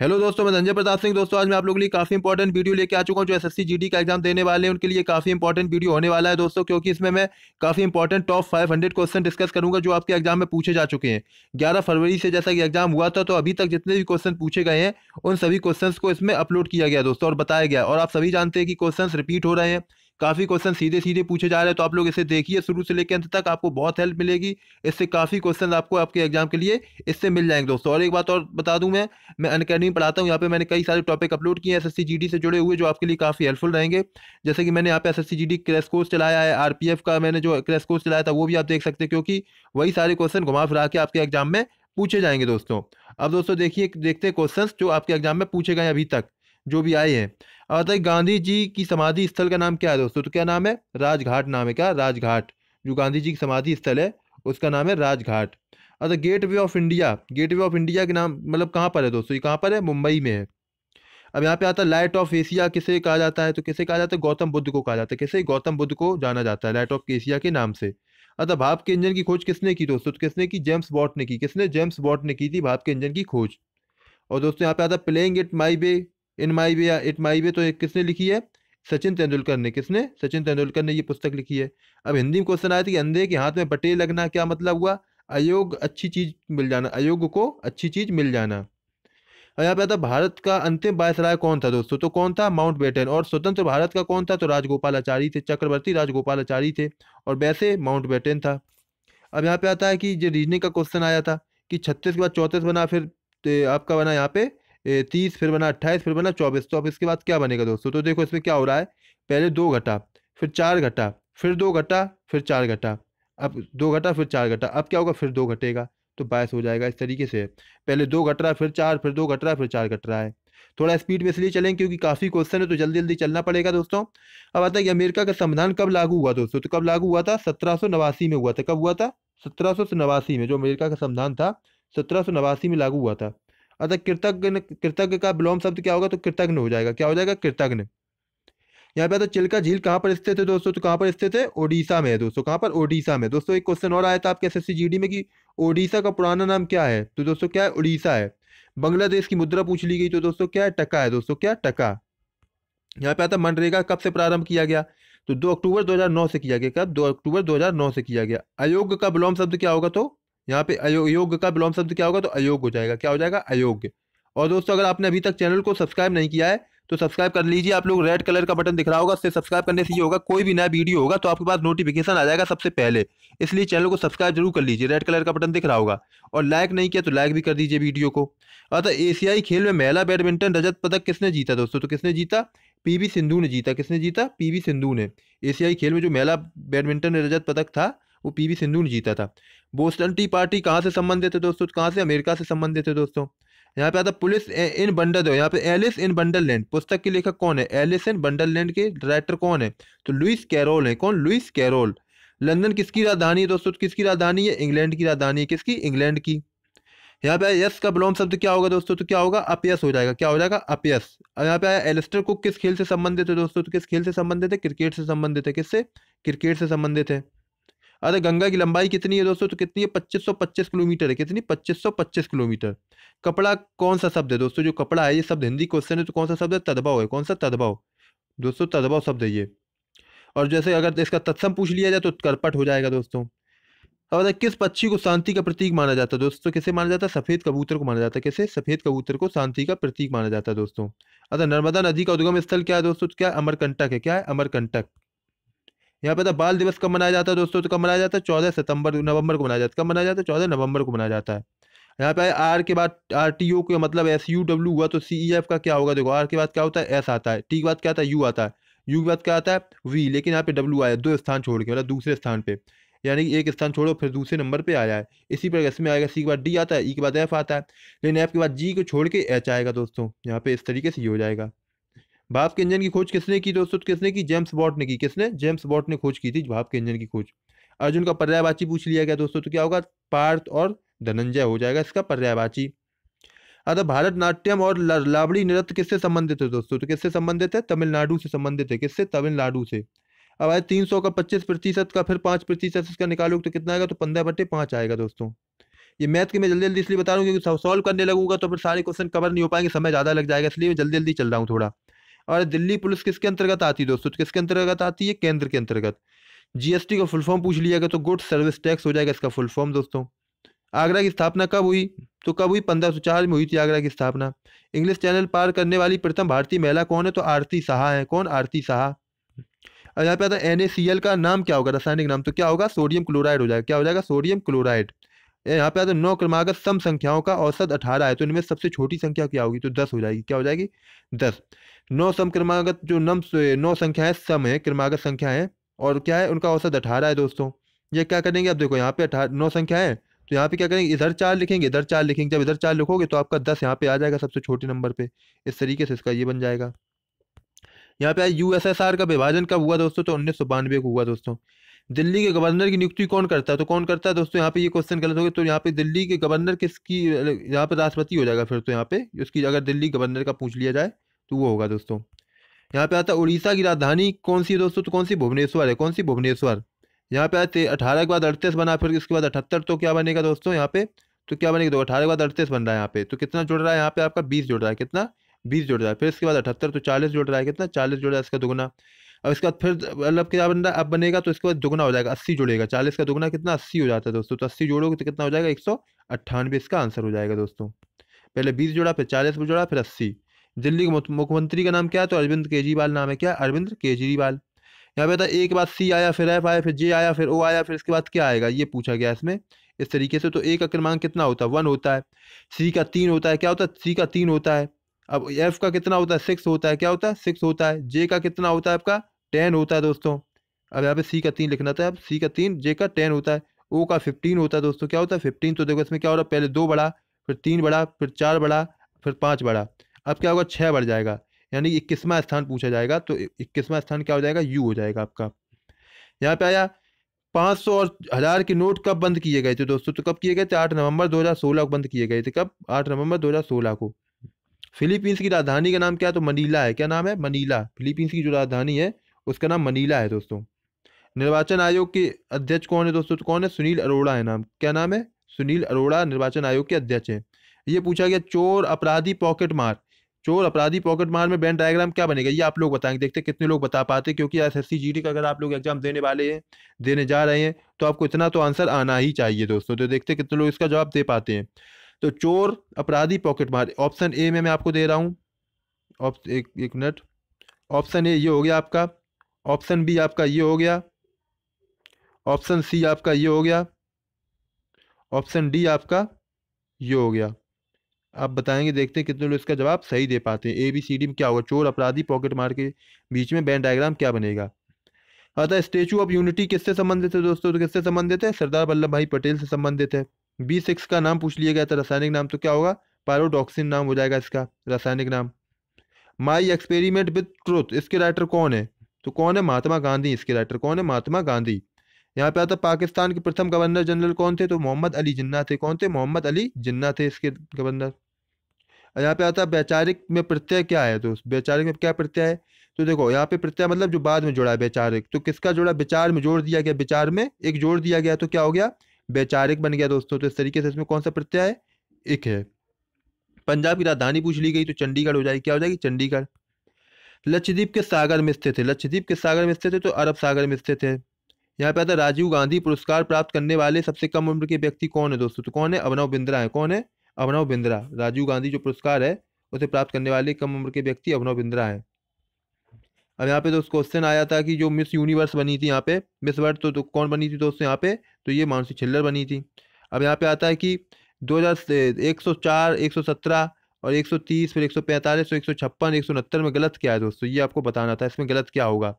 hello दोस्तों मैं संजय प्रताप सिंह दोस्तों आज मैं आप लोगों के लिए काफ़ी इंपॉर्टेंट वीडियो लेके आ चुका हूँ जो एसएससी जीडी का एग्जाम देने वाले हैं उनके लिए काफ़ी इंपॉर्टेंट वीडियो होने वाला है दोस्तों क्योंकि इसमें मैं काफ़ी इंपॉर्टेंट टॉप 500 क्वेश्चन डिस्कस करूंगा जो आपके एग्जाम में पूछे जा चुके हैं ग्यारह फरवरी से जैसा कि एग्जाम हुआ था तो अभी तक जितने भी क्वेश्चन पूछे गए हैं उन सभी क्वेश्चन को इसमें अपलोड किया गया दोस्तों और बताया गया और आप सभी जानते हैं कि क्वेश्चन रिपीट हो रहे हैं काफ़ी क्वेश्चन सीधे सीधे पूछे जा रहे हैं तो आप लोग इसे देखिए शुरू से लेकर अंत तक आपको बहुत हेल्प मिलेगी इससे काफ़ी क्वेश्चन आपको आपके एग्जाम के लिए इससे मिल जाएंगे दोस्तों और एक बात और बता दूँ मैं मैं अनकेडमी पढ़ाता हूँ यहाँ पर मैंने कई सारे टॉपिक अपलोड किए हैं एस एस से जुड़े हुए जो आपके लिए काफ़ी हेल्पफुल रहेंगे जैसे कि मैंने यहाँ पे एस एस क्रैश कोर्स चलाया है आर का मैंने जो क्रैश कोर्स चलाया था वो भी आप देख सकते हैं क्योंकि वही सारे क्वेश्चन घुमा फिरा के आपके एग्जाम में पूछे जाएंगे दोस्तों अब दोस्तों देखिए देखते हैं क्वेश्चंस जो आपके एग्जाम में पूछे गए अभी तक जो भी आए हैं अतः गांधी जी की समाधि स्थल का नाम क्या है दोस्तों तो क्या नाम है राजघाट नाम है क्या राजघाट जो गांधी जी की समाधि स्थल है उसका नाम है राजघाट अतः gateway of India gateway of India के नाम मतलब कहाँ पर है दोस्तों ये कहाँ पर है मुंबई में है अब यहाँ पे आता है लाइट ऑफ एशिया किसे कहा जाता है तो किसे कहा जाता है गौतम बुद्ध को कहा जाता है किसे गौतम बुद्ध को जाना जाता है लाइट ऑफ एशिया के नाम से अतः भाप के इंजन की खोज किसने की दोस्तों तो किसने की जेम्स बॉट ने की किसने जेम्स बॉट ने की थी भाप के इंजन की खोज और दोस्तों यहाँ पे आता है प्लेइंग इट माई वे इन माई वे या इट माई वे तो एक किसने लिखी है सचिन तेंदुलकर ने किसने सचिन तेंदुलकर ने ये पुस्तक लिखी है अब हिंदी में क्वेश्चन आया था कि अंधे के हाथ में बटे लगना क्या मतलब हुआ अयोग अच्छी चीज़ मिल जाना अयोग को अच्छी चीज़ मिल जाना और यहाँ पे आता भारत का अंतिम बायसराय कौन था दोस्तों तो कौन था माउंट बेटन और स्वतंत्र भारत का कौन था तो राजगोपालाचारी थे चक्रवर्ती राजगोपालाचारी थे और वैसे माउंट बेटन था अब यहाँ पे आता है कि जो रीजनिंग का क्वेश्चन आया था कि छत्तीस के बाद चौंतीस बना फिर तो आपका बना यहाँ पे तीस फिर बना अट्ठाईस फिर बना चौबीस तो अब इसके बाद क्या बनेगा दोस्तों तो देखो इसमें क्या हो रहा है पहले दो घटा फिर चार घटा फिर दो घटा फिर चार घटा अब दो घटा फिर चार घटा अब क्या होगा फिर दो घटेगा तो बायस हो जाएगा इस तरीके से पहले दो घट रहा फिर चार फिर दो घट रहा फिर चार घट रहा है थोड़ा स्पीड में इसलिए चलें क्योंकि काफ़ी क्वेश्चन है तो जल्दी जल्दी चलना पड़ेगा दोस्तों अब आता है कि अमेरिका का संविधान कब लागू हुआ दोस्तों तो कब लागू हुआ था सत्रह में हुआ था कब हुआ था सत्रह में जो अमेरिका का संविधान था सत्रह में लागू हुआ था अतः कृतज्ञ कृतज्ञ का विलोम शब्द क्या होगा तो कृतज्ञ हो जाएगा क्या हो जाएगा कृतज्ञ यहाँ पे तो चिल्का झील कहाँ पर स्थित है दोस्तों तो कहाँ पर स्थित है ओडिशा में है दोस्तों कहाँ पर ओडिशा में दोस्तों एक क्वेश्चन और आया था आपके एस जीडी में कि ओडिशा का पुराना नाम क्या है तो दोस्तों क्या है उड़ीसा है बांग्लादेश की मुद्रा पूछ ली गई तो दोस्तों क्या है टका है दोस्तों क्या टका यहाँ पे आता मनरेगा कब से प्रारंभ किया गया तो दो अक्टूबर दो से किया गया कब दो अक्टूबर दो से किया गया अयोग का विलोम शब्द क्या होगा तो यहाँ पे अयोग्य का विलोम शब्द क्या होगा तो अयोग हो जाएगा क्या हो जाएगा अयोग्य और दोस्तों अगर आपने अभी तक चैनल को सब्सक्राइब नहीं किया है तो सब्सक्राइब कर लीजिए आप लोग रेड कलर का बटन दिख रहा होगा उससे सब्सक्राइब करने से ये होगा कोई भी नया वीडियो होगा तो आपके पास नोटिफिकेशन आ जाएगा सबसे पहले इसलिए चैनल को सब्सक्राइब जरूर कर लीजिए रेड कलर का बटन दिख रहा होगा और लाइक नहीं किया तो लाइक भी कर दीजिए वीडियो को अतः एशियाई खेल में महिला बैडमिंटन रजत पदक किसने जीता दोस्तों तो किसने जीता पी सिंधु ने जीता किसने जीता पी सिंधु ने एशियाई खेल में जो महिला बैडमिंटन रजत पदक था वो पी सिंधु ने जीता था बोस्टन टी पार्टी कहाँ से संबंधित है दोस्तों कहाँ से अमेरिका से संबंधित है दोस्तों यहाँ पे आता पुलिस इन बंडल यहाँ पे एलिस इन बंडरलैंड पुस्तक के लेखक कौन है एलिस इन बंडरलैंड के राइटर कौन है तो लुइस कैरोल है कौन लुइस कैरोल लंदन किसकी राजधानी है दोस्तों किसकी राजधानी है इंग्लैंड की राजधानी है किसकी इंग्लैंड की यहाँ पे यस का ब्लोम शब्द क्या होगा दोस्तों तो क्या होगा अपयस हो जाएगा क्या हो जाएगा अपयस और यहाँ पे आया एलिस्टर कुक किस खेल से संबंधित है दोस्तों तो किस खेल से संबंधित है क्रिकेट से संबंधित है किससे क्रिकेट से संबंधित है अरे गंगा की लंबाई कितनी है दोस्तों तो कितनी है पच्चीस सौ पच्चीस किलोमीटर है कितनी पच्चीस सौ पच्चीस किलोमीटर कपड़ा कौन सा शब्द है दोस्तों जो कपड़ा है ये शब्द हिंदी क्वेश्चन है तो कौन सा शब्द है तदबाव है कौन सा तदबाव दोस्तों तदबाव शब्द है ये और जैसे अगर इसका तत्सम पूछ लिया जाए तो करपट हो जाएगा दोस्तों अब बताए किस पक्षी को शांति का प्रतीक माना जाता है दोस्तों किसे माना जाता है सफेद कबूतर को माना जाता है कैसे सफेद कबूतर को शांति का प्रतीक माना जाता है दोस्तों अतः अच्छा, नर्मदा नदी का उद्गम स्थल क्या है दोस्तों क्या अमरकंटक है क्या है अमरकंटक यहाँ पे तो बाल दिवस कब मनाया जाता है दोस्तों तो कब मनाया जाता है चौदह सितंबर नवंबर को मनाया जाता है कब मनाया जाता है चौदह नवंबर को मनाया जाता है यहाँ पे आर के बाद आर टी ओ का मतलब एस यू डब्ल्यू हुआ तो सी ई एफ का क्या होगा देखो आर के बाद क्या होता है एस आता है टी के बाद क्या आता है यू आता है यू के बाद क्या आता है वी लेकिन यहाँ पे डब्ल्यू आया दो स्थान छोड़ के मतलब दूसरे स्थान पे यानी कि एक स्थान छोड़ो फिर दूसरे नंबर पर आया है इसी पर इसमें आएगा सी के बाद डी आता है ई के बाद एफ आता है लेकिन एफ के बाद जी को छोड़ के एच आएगा दोस्तों यहाँ पे इस तरीके से ये हो जाएगा भाप के इंजन की खोज किसने की दोस्तों तो किसने की जेम्स बॉट ने की किसने जेम्स बॉट ने खोज की थी भाप के इंजन की खोज अर्जुन का पर्यायवाची पूछ लिया गया दोस्तों तो क्या होगा पार्थ और धनंजय हो जाएगा इसका पर्यायवाची अतः भारत नाट्यम और लावड़ी नृत्य किससे संबंधित है दोस्तों तो किससे संबंधित है तमिलनाडु से संबंधित है किससे तमिलनाडु से अब आए तीन सौ का पच्चीस प्रतिशत का फिर पाँच प्रतिशत इसका निकालोगे तो कितना आएगा तो पंद्रह बटे पाँच आएगा दोस्तों ये मैथ के मैं जल्दी जल्दी इसलिए बता रहा हूँ क्योंकि सॉल्व करने लगूंगा तो फिर सारे क्वेश्चन कवर नहीं हो पाएंगे समय ज़्यादा लग जाएगा इसलिए मैं जल्दी जल्दी चल रहा हूँ थोड़ा और दिल्ली पुलिस किसके अंतर्गत आती है दोस्तों किसके अंतर्गत आती है केंद्र के अंतर्गत जीएसटी का फुल फॉर्म पूछ लिया गया तो गुड सर्विस टैक्स हो जाएगा इसका फुल फॉर्म दोस्तों आगरा की स्थापना कब हुई तो कब हुई पंद्रह चार में हुई थी आगरा की स्थापना इंग्लिश चैनल पार करने वाली प्रथम भारतीय महिला कौन है तो आरती शाह है कौन आरती शाह और यहाँ पे आता है एन का नाम क्या होगा रासायनिक नाम तो क्या होगा सोडियम क्लोराइड हो जाएगा क्या हो जाएगा सोडियम क्लोराइड यहाँ पे आता है नौ क्रमागत सम संख्याओं का औसत अठारह है तो इनमें सबसे छोटी संख्या क्या होगी तो दस हो जाएगी क्या हो जाएगी दस नौ सम क्रमागत जो नम नौ संख्या है सम है क्रमागत संख्या है और क्या है उनका औसत अठारह है दोस्तों ये क्या करेंगे आप देखो यहाँ पे अठारह नौ संख्या है तो यहाँ पे क्या करेंगे इधर चार लिखेंगे इधर चार लिखेंगे जब इधर चार लिखोगे तो आपका दस यहाँ पे आ जाएगा सबसे छोटे नंबर पे इस तरीके से इसका ये बन जाएगा यहाँ पे आए यूएसएसआर का विभाजन कब हुआ दोस्तों तो उन्नीस सौ बानवे को हुआ दोस्तों दिल्ली के गवर्नर की नियुक्ति कौन करता है तो कौन करता है दोस्तों यहाँ पे ये क्वेश्चन गलत हो गया तो यहाँ पे दिल्ली के गवर्नर किसकी यहाँ पे राष्ट्रपति हो जाएगा फिर तो यहाँ पे उसकी अगर दिल्ली गवर्नर का पूछ लिया जाए तो वो होगा दोस्तों यहाँ पे आता है उड़ीसा की राजधानी कौन सी है दोस्तों तो कौन सी भुवनेश्वर है कौन सी भुवनेश्वर यहाँ पे आते अठारह के बाद अड़तीस बना फिर इसके बाद अठहत्तर तो क्या बनेगा दोस्तों यहाँ पे तो क्या बनेगा दो अठारह के बाद अड़तीस बन रहा है यहाँ पे तो कितना जुड़ रहा है यहाँ पे आपका बीस जुड़ रहा है कितना बीस जुड़ रहा है फिर इसके बाद अठहत्तर तो चालीस जुड़ रहा है कितना चालीस जुड़ रहा है इसका दुगुना अब इसके बाद फिर मतलब क्या बन रहा है अब बनेगा तो इसके बाद दुगना हो जाएगा अस्सी जुड़ेगा चालीस का दुगना कितना अस्सी हो जाता है दोस्तों तो अस्सी जोड़ोगे तो कितना हो जाएगा एक सौ अट्ठानवे इसका आंसर हो जाएगा दोस्तों पहले बीस जुड़ा फिर चालीस जुड़ा फिर अस्सी दिल्ली के मुख्यमंत्री का नाम क्या है तो अरविंद केजरीवाल नाम है क्या अरविंद केजरीवाल यहाँ पे था तो ए के बाद सी आया फिर एफ आया फिर जे आया फिर ओ आया फिर इसके बाद क्या आएगा ये पूछा गया इसमें इस तरीके से तो ए का क्रमांक कितना होता है वन होता है सी का तीन होता है क्या होता है सी का तीन होता है अब एफ का कितना होता है सिक्स होता है क्या होता है सिक्स होता है जे का कितना होता है आपका टेन होता है दोस्तों अब यहाँ पे सी का तीन लिखना था अब सी का तीन जे का टेन होता है ओ का फिफ्टीन होता है दोस्तों क्या होता है फिफ्टीन तो देखो इसमें क्या हो रहा है पहले दो बड़ा फिर तीन बड़ा फिर चार बड़ा फिर पाँच बड़ा अब क्या होगा छः बढ़ जाएगा यानी कि इक्कीसवा स्थान पूछा जाएगा तो इक्कीसवा स्थान क्या हो जाएगा यू हो जाएगा आपका यहाँ पे आया पाँच सौ और हज़ार के नोट कब बंद किए गए थे दोस्तों तो कब किए गए थे आठ नवंबर सोलह को बंद किए गए थे कब आठ नवंबर सोलह को फिलीपींस की राजधानी का नाम क्या है तो मनीला है क्या नाम है मनीला फिलीपींस की जो राजधानी है उसका नाम मनीला है दोस्तों निर्वाचन आयोग के अध्यक्ष कौन है दोस्तों तो कौन है सुनील अरोड़ा है नाम क्या नाम है सुनील अरोड़ा निर्वाचन आयोग के अध्यक्ष हैं ये पूछा गया चोर अपराधी पॉकेट मार चोर अपराधी पॉकेट मार में बैंड डायग्राम क्या बनेगा ये आप लोग बताएंगे देखते कितने लोग बता पाते हैं क्योंकि एस एस सी का अगर आप लोग एग्जाम देने वाले हैं देने जा रहे हैं तो आपको इतना तो आंसर आना ही चाहिए दोस्तों तो देखते कितने लोग इसका जवाब दे पाते हैं तो चोर अपराधी पॉकेट मार ऑप्शन ए में मैं आपको दे रहा हूँ एक, एक मिनट ऑप्शन ए ये हो गया आपका ऑप्शन बी आपका ये हो गया ऑप्शन सी आपका ये हो गया ऑप्शन डी आपका ये हो गया आप बताएंगे देखते हैं कितने लोग इसका जवाब सही दे पाते हैं ए बी सी डी में क्या होगा चोर अपराधी पॉकेट मार के बीच में बैन डायग्राम क्या बनेगा अतः स्टेचू ऑफ यूनिटी किससे संबंधित है दोस्तों तो किससे संबंधित है सरदार वल्लभ भाई पटेल से संबंधित है बी सिक्स का नाम पूछ लिया गया था रासायनिक नाम तो क्या होगा पायरोडॉक्सिन नाम हो जाएगा इसका रासायनिक नाम माई एक्सपेरिमेंट विद ट्रुथ इसके राइटर कौन है तो कौन है महात्मा गांधी इसके राइटर कौन है महात्मा गांधी यहाँ पे आता पाकिस्तान के प्रथम गवर्नर जनरल कौन थे तो मोहम्मद अली जिन्ना थे कौन थे मोहम्मद अली जिन्ना थे इसके गवर्नर और यहाँ पे आता है वैचारिक में प्रत्यय क्या है तो वैचारिक में क्या प्रत्यय है तो देखो यहाँ पे प्रत्यय मतलब जो बाद में जोड़ा है वैचारिक तो किसका जोड़ा विचार में जोड़ दिया गया विचार में एक जोड़ दिया गया तो क्या हो गया वैचारिक बन गया दोस्तों तो इस तरीके से इसमें कौन सा प्रत्यय है एक है पंजाब की राजधानी पूछ ली गई तो चंडीगढ़ हो जाएगी क्या हो जाएगी चंडीगढ़ लक्षद्वीप के सागर में स्थित है लक्षद्वीप के सागर में स्थित है तो अरब सागर में स्थित है यहाँ पे आता है राजीव गांधी पुरस्कार प्राप्त करने वाले सबसे कम उम्र के व्यक्ति कौन है दोस्तों तो कौन है अभिनव बिंद्रा है कौन है अभिनव बिंद्रा राजीव गांधी जो पुरस्कार है उसे प्राप्त करने वाले कम उम्र के व्यक्ति अभिनव बिंद्रा है अब यहाँ पे दोस्त तो क्वेश्चन आया था कि जो मिस यूनिवर्स बनी थी यहाँ पे मिस वर्ल्ड तो, तो कौन बनी थी दोस्तों यहाँ पे तो ये मानसी छिल्लर बनी थी अब यहाँ पे आता है कि दो हज़ार एक सौ चार एक सौ सत्रह और एक सौ तीस फिर एक सौ पैंतालीस और एक सौ छप्पन एक सौ उनहत्तर में गलत क्या है दोस्तों ये आपको बताना था इसमें गलत क्या होगा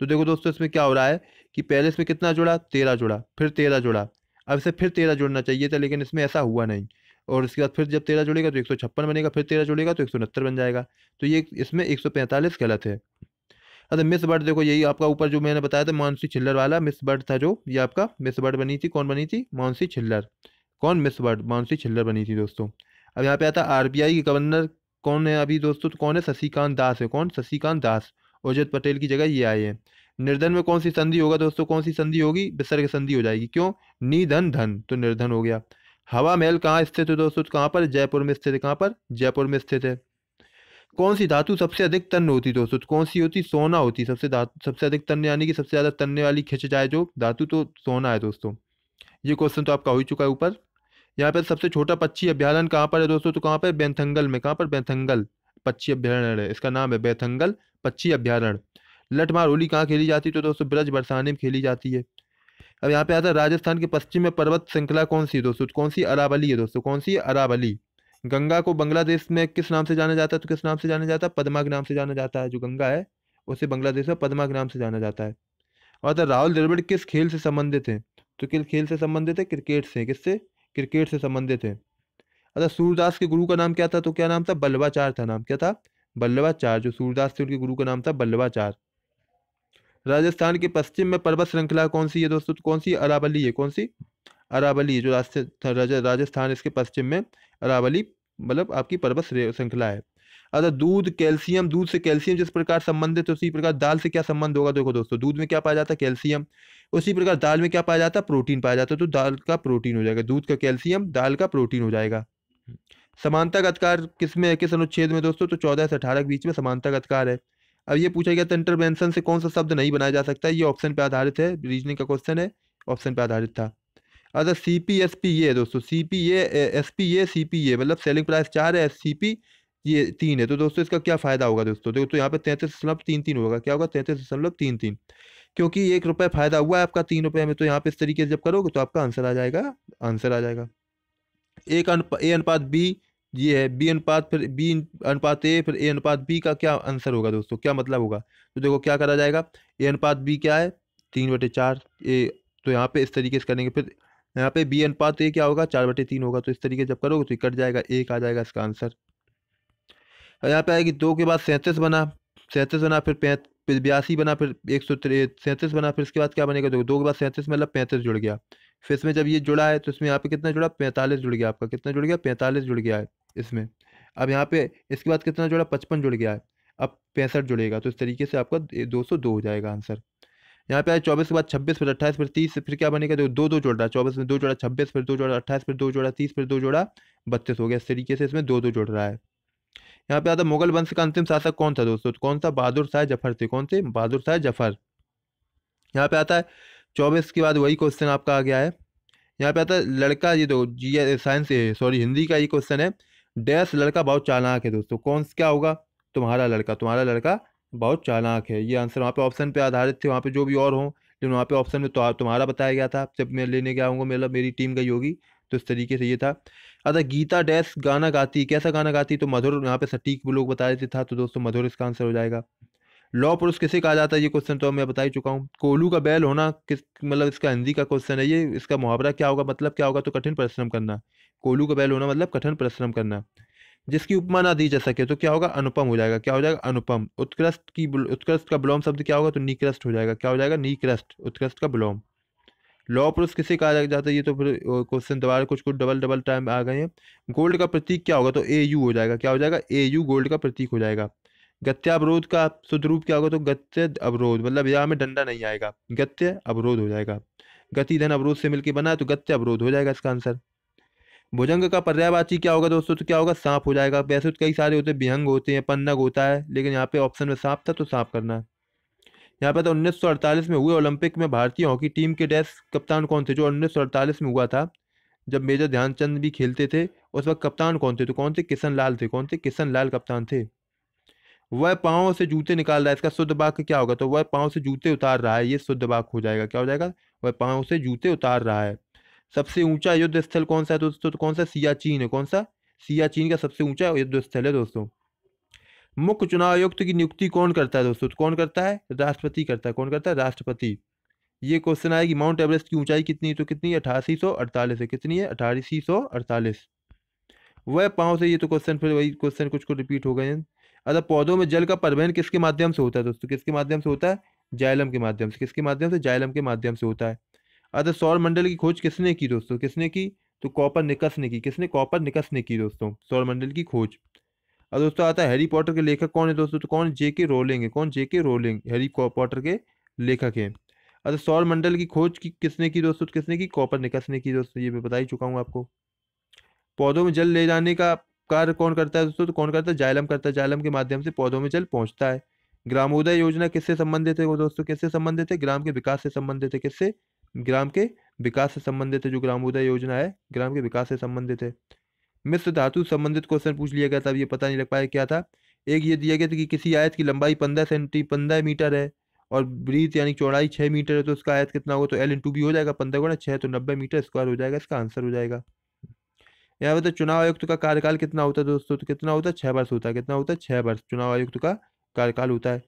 तो देखो दोस्तों इसमें क्या हो रहा है कि पहले इसमें कितना जुड़ा तेरह जुड़ा फिर तेरह जुड़ा अब इसे फिर तेरह जुड़ना चाहिए था लेकिन इसमें ऐसा हुआ नहीं और उसके बाद फिर जब तेरह जुड़ेगा तो एक सौ छप्पन बनेगा फिर तेरह जुड़ेगा तो एक सौ उनहत्तर बन जाएगा तो ये इसमें एक सौ पैंतालीस गलत है अच्छा मिस बर्ड देखो यही आपका ऊपर जो मैंने बताया था मानसी छिल्लर वाला मिस बर्ड था जो ये आपका मिस बर्ड बनी थी कौन बनी थी मानसी छिल्लर कौन मिस बर्ड मानसी छिल्लर बनी थी दोस्तों अब यहाँ पे आता आर के गवर्नर कौन है अभी दोस्तों तो कौन है शशिकांत दास है कौन शशिकांत दास औजत पटेल की जगह ये आए हैं निर्धन में कौन सी संधि होगा दोस्तों कौन सी संधि होगी विसर्ग संधि हो जाएगी क्यों निधन धन तो निर्धन हो गया हवा महल कहाँ स्थित है दोस्तों कहाँ पर जयपुर में स्थित है कहाँ पर जयपुर में स्थित है कौन सी धातु सबसे अधिक तन्न होती दोस्तों कौन सी होती सोना होती सबसे धातु सबसे अधिक तन्न यानी कि सबसे ज़्यादा तन्ने वाली खिंच जाए जो धातु तो सोना है दोस्तों ये क्वेश्चन तो आपका हो ही चुका है ऊपर यहाँ पर सबसे छोटा पक्षी अभ्यारण कहाँ पर है दोस्तों तो कहाँ पर बैंथंगल में कहाँ पर बैंथंगल पक्षी अभ्यारण्य है इसका नाम है बैथंगल पक्षी अभ्यारण्य लठमार होली कहाँ खेली जाती है तो दोस्तों ब्रज बरसाने में खेली जाती है अब यहाँ पे आता है राजस्थान के पश्चिम में पर्वत श्रृंखला कौन सी है दोस्तों कौन सी अरावली है दोस्तों कौन सी अरावली गंगा को बांग्लादेश में किस नाम से जाना जाता है तो किस नाम से जाना जाता है पदमा के नाम से जाना जाता है जो गंगा है उसे बांग्लादेश में पदमा के नाम से जाना जाता है और राहुल द्रविड़ किस खेल से संबंधित हैं तो किस खेल से संबंधित है क्रिकेट से किससे क्रिकेट से संबंधित है अच्छा सूरदास के गुरु का नाम क्या था तो क्या नाम था बल्लभाचार्य था नाम क्या था बल्लभाचार्य जो सूरदास थे उनके गुरु का नाम था बल्लभाचार्य राजस्थान के पश्चिम में पर्वत श्रृंखला कौन सी है दोस्तों तो कौन सी अरावली है कौन सी अरावली जो राजस्थान इसके पश्चिम में अरावली मतलब आपकी पर्वत श्रृंखला है अगर दूध कैल्शियम दूध से कैल्शियम जिस प्रकार संबंधित उसी प्रकार दाल से क्या संबंध होगा देखो दोस्तों दूध में क्या पाया जाता है कैल्शियम उसी प्रकार दाल में क्या पाया जाता है प्रोटीन पाया जाता है तो दाल का प्रोटीन हो जाएगा दूध का कैल्शियम दाल का प्रोटीन हो जाएगा समानता गतकार किस में किस अनुच्छेद में दोस्तों तो चौदह से अठारह के बीच में समानता अधिकार है अब ये पूछा गया था इंटरवेंशन से कौन सा शब्द नहीं बनाया जा सकता ये ऑप्शन पे आधारित है रीजनिंग का क्वेश्चन है ऑप्शन पे आधारित था अच्छा सी पी एस पी ये दोस्तों C P A S P A C P A मतलब सेलिंग प्राइस चार है एस सी पी ये तीन है तो दोस्तों इसका क्या फ़ायदा होगा दोस्तों देखो तो यहाँ पे तैंतीस दशमलव तीन तीन होगा क्या होगा तैंतीस दशमलव तीन तीन क्योंकि एक रुपये फ़ायदा हुआ है आपका तीन रुपये में तो यहाँ पे इस तरीके से जब करोगे तो आपका आंसर आ जाएगा आंसर आ जाएगा एक अनुपात ए अनुपात बी ये है बी अनुपात फिर बी अनुपात ए फिर ए अनुपात बी का क्या आंसर होगा दोस्तों क्या मतलब होगा तो देखो क्या करा जाएगा ए अनुपात बी क्या है तीन बटे चार ए तो यहाँ पे इस तरीके से करेंगे फिर यहाँ पे बी अनुपात ए क्या होगा चार बटे तीन होगा तो इस तरीके से जब करोगे तो कट जाएगा एक आ जाएगा इसका आंसर और यहाँ पे आएगी दो के बाद सैंतीस बना सैंतीस बना फिर पैंत फिर बयासी बना फिर एक सौ सैंतीस बना फिर इसके बाद क्या बनेगा देखो दो के बाद सैंतीस मतलब पैंतीस जुड़ गया फिर इसमें जब ये जुड़ा है तो इसमें यहाँ पे कितना जुड़ा पैंतालीस जुड़ गया आपका कितना जुड़ गया पैंतालीस जुड़ गया है इसमें अब यहाँ पे इसके बाद कितना जोड़ा पचपन जुड़ गया है अब पैंसठ जुड़ेगा तो इस तरीके से आपका दो सौ दो हो जाएगा आंसर यहाँ पे आया चौबीस के बाद छब्बीस फिर अट्ठाईस फिर तीस फिर क्या बनेगा जो तो दो दो जोड़ रहा है चौबीस में दो जोड़ा छब्बीस फिर दो जोड़ा अट्ठाईस फिर दो जोड़ा तीस फिर दो जोड़ा बत्तीस हो गया इस तरीके से इसमें दो दो जोड़ रहा है यहाँ पे आता मुगल वंश का अंतिम शासक कौन था दोस्तों कौन सा बहादुर शाह जफर थे कौन थे बहादुर शाह जफर यहाँ पे आता है चौबीस के बाद वही क्वेश्चन आपका आ गया है यहाँ पे आता है लड़का ये तो जी साइंस सॉरी हिंदी का ये क्वेश्चन है डैश लड़का बहुत चालाक है दोस्तों कौन क्या होगा तुम्हारा लड़का तुम्हारा लड़का बहुत चालाक है ये आंसर वहाँ पे ऑप्शन पे आधारित थे वहाँ पे जो भी और हों लेकिन वहाँ पे ऑप्शन में तो तुम्हारा बताया गया था जब मैं लेने गया हूँ मतलब मेरी टीम गई होगी तो इस तरीके से ये था अच्छा गीता डैश गाना गाती कैसा गाना गाती तो मधुर यहाँ पे सटीक लोग बता रहे थे था तो दोस्तों मधुर इसका आंसर हो जाएगा लॉ पुरुष किसे कहा जाता है ये क्वेश्चन तो मैं बता ही चुका हूँ कोलू का बैल होना किस मतलब इसका हिंदी का क्वेश्चन है ये इसका मुहावरा क्या होगा मतलब क्या होगा तो कठिन परिश्रम करना कोलू का बैल होना मतलब कठिन परिश्रम करना जिसकी उपमा ना दी जा सके तो क्या होगा अनुपम हो जाएगा क्या हो जाएगा अनुपम उत्कृष्ट की उत्कृष्ट का ब्लोम शब्द क्या होगा तो निकृष्ट हो जाएगा क्या हो जाएगा निकृष्ट उत्कृष्ट का ब्लोम लौ पुरुष किसे कहा जाता है ये तो फिर क्वेश्चन दोबारा कुछ कुछ डबल डबल टाइम आ गए हैं गोल्ड का प्रतीक क्या होगा तो ए यू हो जाएगा क्या हो जाएगा ए यू गोल्ड का प्रतीक हो जाएगा गत्यावरोध का शुद्ध रूप क्या होगा तो गत्य अवरोध मतलब यहाँ में डंडा नहीं आएगा गत्य अवरोध हो जाएगा गति धन अवरोध से मिलकर बना तो गत्य अवरोध हो जाएगा इसका आंसर भुजंग का पर्यायवाची क्या होगा दोस्तों तो क्या होगा सांप हो जाएगा वैसे तो कई सारे होते हैं बिहंग होते हैं पन्नग होता है लेकिन यहाँ पे ऑप्शन में सांप था तो सांप करना है यहाँ पे तो 1948 में हुए ओलंपिक में भारतीय हॉकी टीम के डैश कप्तान कौन थे जो 1948 में हुआ था जब मेजर ध्यानचंद भी खेलते थे उस वक्त कप्तान कौन थे तो कौन थे किशन लाल थे कौन थे किशन लाल कप्तान थे वह पाँव से जूते निकाल रहा है इसका शुद्ध बाक क्या होगा तो वह पाँव से जूते उतार रहा है ये शुद्ध बाक हो जाएगा क्या हो जाएगा वह पाँव से जूते उतार रहा है सबसे ऊंचा युद्ध स्थल कौन सा है दोस्तों तो कौन सा सियाचीन है कौन सा सियाचीन का सबसे ऊंचा युद्ध स्थल है दोस्तों मुख्य चुनाव आयुक्त की नियुक्ति कौन करता है दोस्तों तो कौन करता है राष्ट्रपति करता है कौन करता है राष्ट्रपति ये क्वेश्चन आया कि माउंट एवरेस्ट की ऊंचाई कितनी है तो कितनी है अठासी सौ अड़तालीस है कितनी है अठासी सौ अड़तालीस वह पाँव से ये तो क्वेश्चन फिर वही क्वेश्चन कुछ को रिपीट हो गए हैं अच्छा पौधों में जल का परिवहन किसके माध्यम से होता है दोस्तों किसके माध्यम से होता है जाइलम के माध्यम से किसके माध्यम से जाइलम के माध्यम से होता है अच्छा सौर मंडल की खोज किसने की दोस्तों किसने की तो कॉपर निकस ने की किसने कॉपर निकस ने की दोस्तों सौर मंडल की खोज और दोस्तों आता है हैरी पॉटर के लेखक कौन है दोस्तों तो कौन जे के रोलिंग है कौन जे के रोलिंग हैरी पॉटर के लेखक हैं अच्छा सौर मंडल की खोज की किसने की दोस्तों तो किसने की कॉपर निकस ने की दोस्तों ये मैं बता ही चुका हूँ आपको पौधों में जल ले जाने का कार्य कौन करता है दोस्तों तो कौन करता है जायलम करता है जायलम के माध्यम से पौधों में जल पहुंचता है ग्रामोदय योजना किससे संबंधित है वो दोस्तों किससे संबंधित है ग्राम के विकास से संबंधित है किससे ग्राम के विकास से संबंधित है जो ग्रामोदय योजना है ग्राम के विकास से संबंधित है मिश्र धातु संबंधित क्वेश्चन पूछ लिया गया था अब ये पता नहीं लग पाया क्या था एक ये दिया गया था कि किसी आयत की लंबाई पंद्रह सेंटी पंद्रह मीटर है और ब्रीथ यानी चौड़ाई छः मीटर है तो उसका आयत कितना होगा तो एल इन टू भी हो जाएगा पंद्रह गुणा छः तो नब्बे मीटर स्क्वायर हो जाएगा इसका आंसर हो जाएगा यहाँ पर तो चुनाव आयुक्त का कार्यकाल कितना होता है दोस्तों तो कितना होता है छः वर्ष होता है कितना होता है छः वर्ष चुनाव आयुक्त का कार्यकाल होता है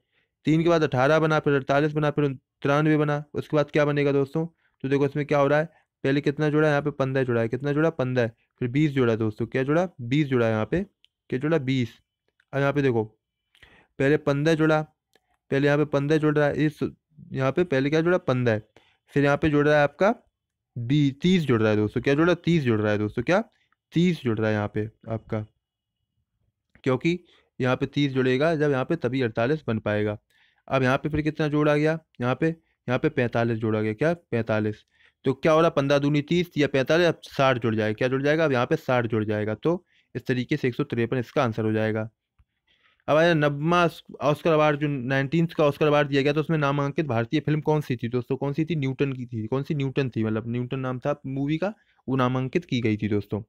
तीन के बाद अठारह बना फिर अड़तालीस बना फिर तिरानवे बना उसके बाद क्या बनेगा दोस्तों तो देखो इसमें क्या हो रहा है पहले कितना जुड़ा है यहाँ पे पंद्रह जुड़ा है कितना जुड़ा पंद्रह फिर बीस जुड़ा है दोस्तों क्या जुड़ा बीस जुड़ा है यहाँ पे क्या जुड़ा बीस अब यहाँ पे देखो पहले पंद्रह जुड़ा पहले यहाँ पे पंद्रह जुड़ रहा है इस यहाँ पे पहले क्या जुड़ा पंद्रह फिर यहाँ पे जुड़ रहा है आपका बीस तीस जुड़ रहा है दोस्तों क्या जुड़ा तीस जुड़ रहा है दोस्तों क्या तीस जुड़ रहा है यहाँ पे आपका क्योंकि यहाँ पे तीस जुड़ेगा जब यहाँ पे तभी अड़तालीस बन पाएगा अब यहाँ पे फिर कितना जोड़ा गया यहाँ पे यहाँ पे पैंतालीस जोड़ा गया क्या पैंतालीस तो क्या हो रहा पंद्रह दूनी तीस या पैंतालीस अब साठ जुड़ जाएगा क्या जुड़ जाएगा अब यहाँ पे साठ जुड़ जाएगा तो इस तरीके से एक सौ तिरपन इसका आंसर हो जाएगा अब आया नब्बा ऑस्कर अवार्ड जो नाइनटीन का ऑस्कर अवार्ड दिया गया तो उसमें नामांकित भारतीय फिल्म कौन सी थी दोस्तों कौन सी थी न्यूटन की थी कौन सी न्यूटन थी मतलब न्यूटन नाम था मूवी का वो नामांकित की गई थी दोस्तों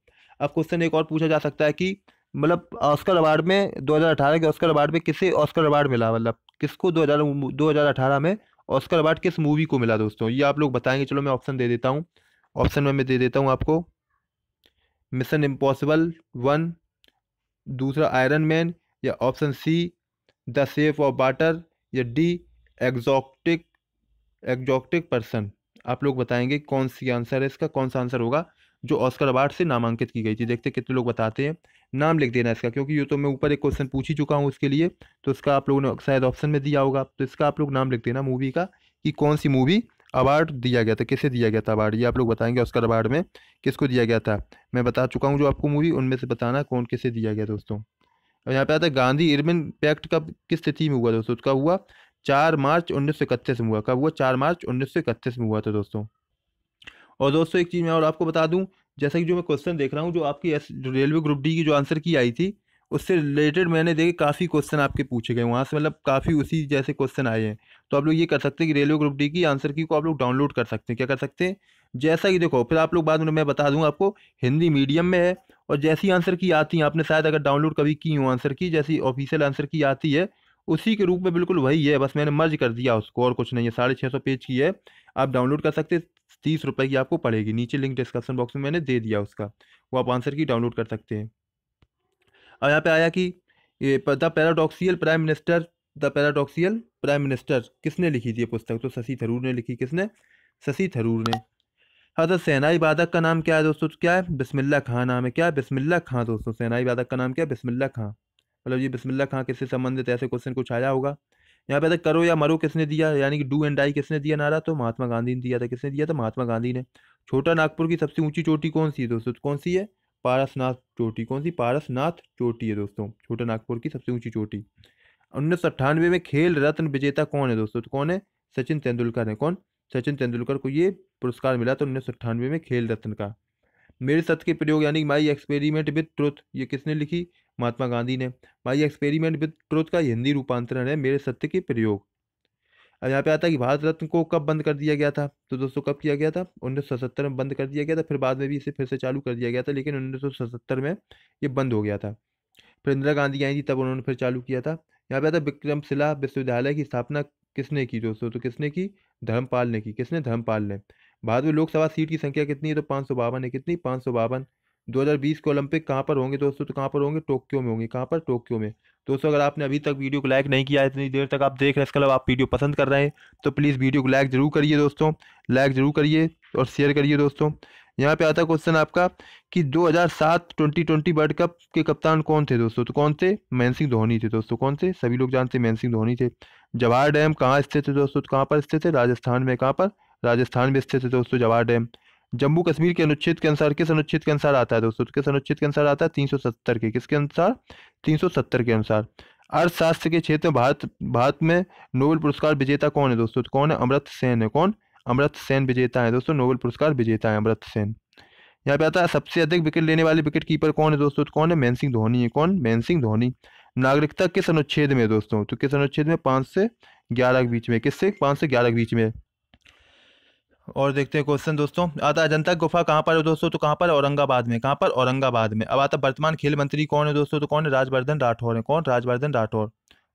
अब क्वेश्चन एक और पूछा जा सकता है कि मतलब ऑस्कर अवार्ड में 2018 के ऑस्कर अवार्ड में किसे ऑस्कर अवार्ड मिला मतलब किसको 2000 2018 में ऑस्कर अवार्ड किस मूवी को मिला दोस्तों ये आप लोग बताएंगे चलो मैं ऑप्शन दे देता हूँ ऑप्शन में मैं दे देता हूँ आपको मिशन इम्पॉसिबल वन दूसरा आयरन मैन या option C the safe of water या डी एग्जॉक्टिक एग्जॉक्टिक पर्सन आप लोग बताएंगे कौन सी आंसर है इसका कौन सा आंसर होगा जो ऑस्कर अवार्ड से नामांकित की गई थी देखते कितने लोग बताते हैं नाम लिख देना इसका क्योंकि ये तो मैं ऊपर एक क्वेश्चन पूछ ही चुका हूँ उसके लिए तो इसका आप लोगों ने शायद ऑप्शन में दिया होगा तो इसका आप लोग नाम लिख देना मूवी का कि कौन सी मूवी अवार्ड दिया गया था किसे दिया गया था अवार्ड ये आप लोग बताएंगे ऑस्कर अवार्ड में किसको दिया गया था मैं बता चुका हूँ जो आपको मूवी उनमें से बताना कौन किसे दिया गया दोस्तों और यहाँ पे आता है गांधी इर्बिन पैक्ट कब किस तिथि में हुआ दोस्तों उसका हुआ चार मार्च उन्नीस में हुआ कब हुआ चार मार्च उन्नीस में हुआ था दोस्तों और दोस्तों एक चीज़ मैं और आपको बता दूँ जैसा कि जो मैं क्वेश्चन देख रहा हूँ जो आपकी रेलवे ग्रुप डी की जो आंसर की आई थी उससे रिलेटेड मैंने देखे काफ़ी क्वेश्चन आपके पूछे गए वहाँ से मतलब काफ़ी उसी जैसे क्वेश्चन आए हैं तो आप लोग ये कर सकते हैं कि रेलवे ग्रुप डी की आंसर की को आप लोग डाउनलोड कर सकते हैं क्या कर सकते हैं जैसा कि देखो फिर आप लोग बाद में मैं बता दूँ आपको हिंदी मीडियम में है और जैसी आंसर की आती है आपने शायद अगर डाउनलोड कभी की हूँ आंसर की जैसी ऑफिशियल आंसर की आती है उसी के रूप में बिल्कुल वही है बस मैंने मर्ज कर दिया उसको और कुछ नहीं है साढ़े छः सौ पेज की है आप डाउनलोड कर सकते तीस रुपए की आपको पड़ेगी नीचे लिंक डिस्क्रिप्शन बॉक्स में मैंने दे दिया उसका वो आप आंसर की डाउनलोड कर सकते हैं अब यहाँ पे आया कि the paradoxical prime minister the paradoxical prime minister किसने लिखी थी पुस्तक तो शशि थरूर ने लिखी किसने शशि थरूर ने हाँ, तो सेनाई बाधक का नाम क्या है दोस्तों क्या है बिस्मिल्ला खां नाम है क्या बिस्मिल्ला खां दोस्तों सेनाई बाधक का नाम क्या है बिस्मिल्ला खां मतलब ये बिस्मिल्ला खां किससे संबंधित ऐसे क्वेश्चन कुछ आया होगा यहाँ पे करो या मरो किसने दिया यानी कि डू एंड डाई किसने दिया नारा तो महात्मा गांधी ने दिया था किसने दिया था महात्मा गांधी ने छोटा नागपुर की सबसे ऊंची चोटी कौन सी है दोस्तों तो कौन सी है पारसनाथ चोटी कौन सी पारसनाथ चोटी है दोस्तों छोटा नागपुर की सबसे ऊंची चोटी उन्नीस में खेल रत्न विजेता कौन है दोस्तों तो कौन है सचिन तेंदुलकर है कौन सचिन तेंदुलकर को ये पुरस्कार मिला था उन्नीस में खेल रत्न का मेरे सत्य के प्रयोग यानी माई एक्सपेरिमेंट विद ट्रुथ ये किसने लिखी महात्मा गांधी ने माई एक्सपेरिमेंट विद ट्रुथ का हिंदी रूपांतरण है मेरे सत्य के प्रयोग अब यहाँ पे आता है कि भारत रत्न को कब बंद कर दिया गया था तो दोस्तों कब किया गया था उन्नीस में बंद कर दिया गया था फिर बाद में भी इसे फिर से चालू कर दिया गया था लेकिन उन्नीस में ये बंद हो गया था फिर इंदिरा गांधी आई थी तब उन्होंने फिर चालू किया था यहाँ पे आता विक्रमशिला विश्वविद्यालय की स्थापना किसने की दोस्तों तो किसने की धर्मपाल ने की किसने धर्मपाल ने भारत में लोकसभा सीट की संख्या कितनी है तो पाँच सौ बावन है कितनी पाँच सौ बावन 2020 के ओलंपिक कहाँ पर होंगे दोस्तों तो कहाँ पर होंगे टोक्यो में होंगे कहाँ पर टोक्यो में दोस्तों अगर आपने अभी तक वीडियो को लाइक नहीं किया है इतनी देर तक आप देख रहे हैं इसका अलावा आप वीडियो पसंद कर रहे हैं तो प्लीज़ वीडियो को लाइक ज़रूर करिए दोस्तों लाइक ज़रूर करिए और शेयर करिए दोस्तों यहाँ पे आता क्वेश्चन आपका कि 2007 2020 वर्ल्ड कप के कप्तान कौन थे दोस्तों तो कौन थे मैन सिंह धोनी थे दोस्तों कौन थे सभी लोग जानते मैन सिंह धोनी थे जवाहर डैम कहाँ स्थित थे दोस्तों तो कहाँ पर स्थित थे राजस्थान में कहाँ पर राजस्थान में स्थित है दोस्तों जवाहर डैम जम्मू कश्मीर के अनुच्छेद के अनुसार किस अनुच्छेद के अनुसार आता है दोस्तों तो किस अनुच्छेद के अनुसार आता है सत्तर के किसके अनुसार सत्तर के अनुसार अर्थशास्त्र के क्षेत्र में भारत भारत में नोबेल पुरस्कार विजेता कौन है दोस्तों तो कौन है अमृत सेन है कौन अमृत सेन विजेता है दोस्तों नोबेल पुरस्कार विजेता है अमृत सेन यहाँ पे आता है सबसे अधिक विकेट लेने वाले विकेट कीपर कौन है दोस्तों तो कौन है मैन सिंह धोनी है कौन मैन सिंह धोनी नागरिकता किस अनुच्छेद में दोस्तों तो किस अनुच्छेद में पाँच से ग्यारह के बीच में किससे पाँच से ग्यारह के बीच में और देखते हैं क्वेश्चन दोस्तों आता अजंता गुफा कहाँ पर है दोस्तों तो कहाँ पर औरंगाबाद में कहाँ पर औरंगाबाद में अब आता वर्तमान खेल मंत्री कौन है दोस्तों तो कौन है राजवर्धन राठौर है कौन राजवर्धन राठौर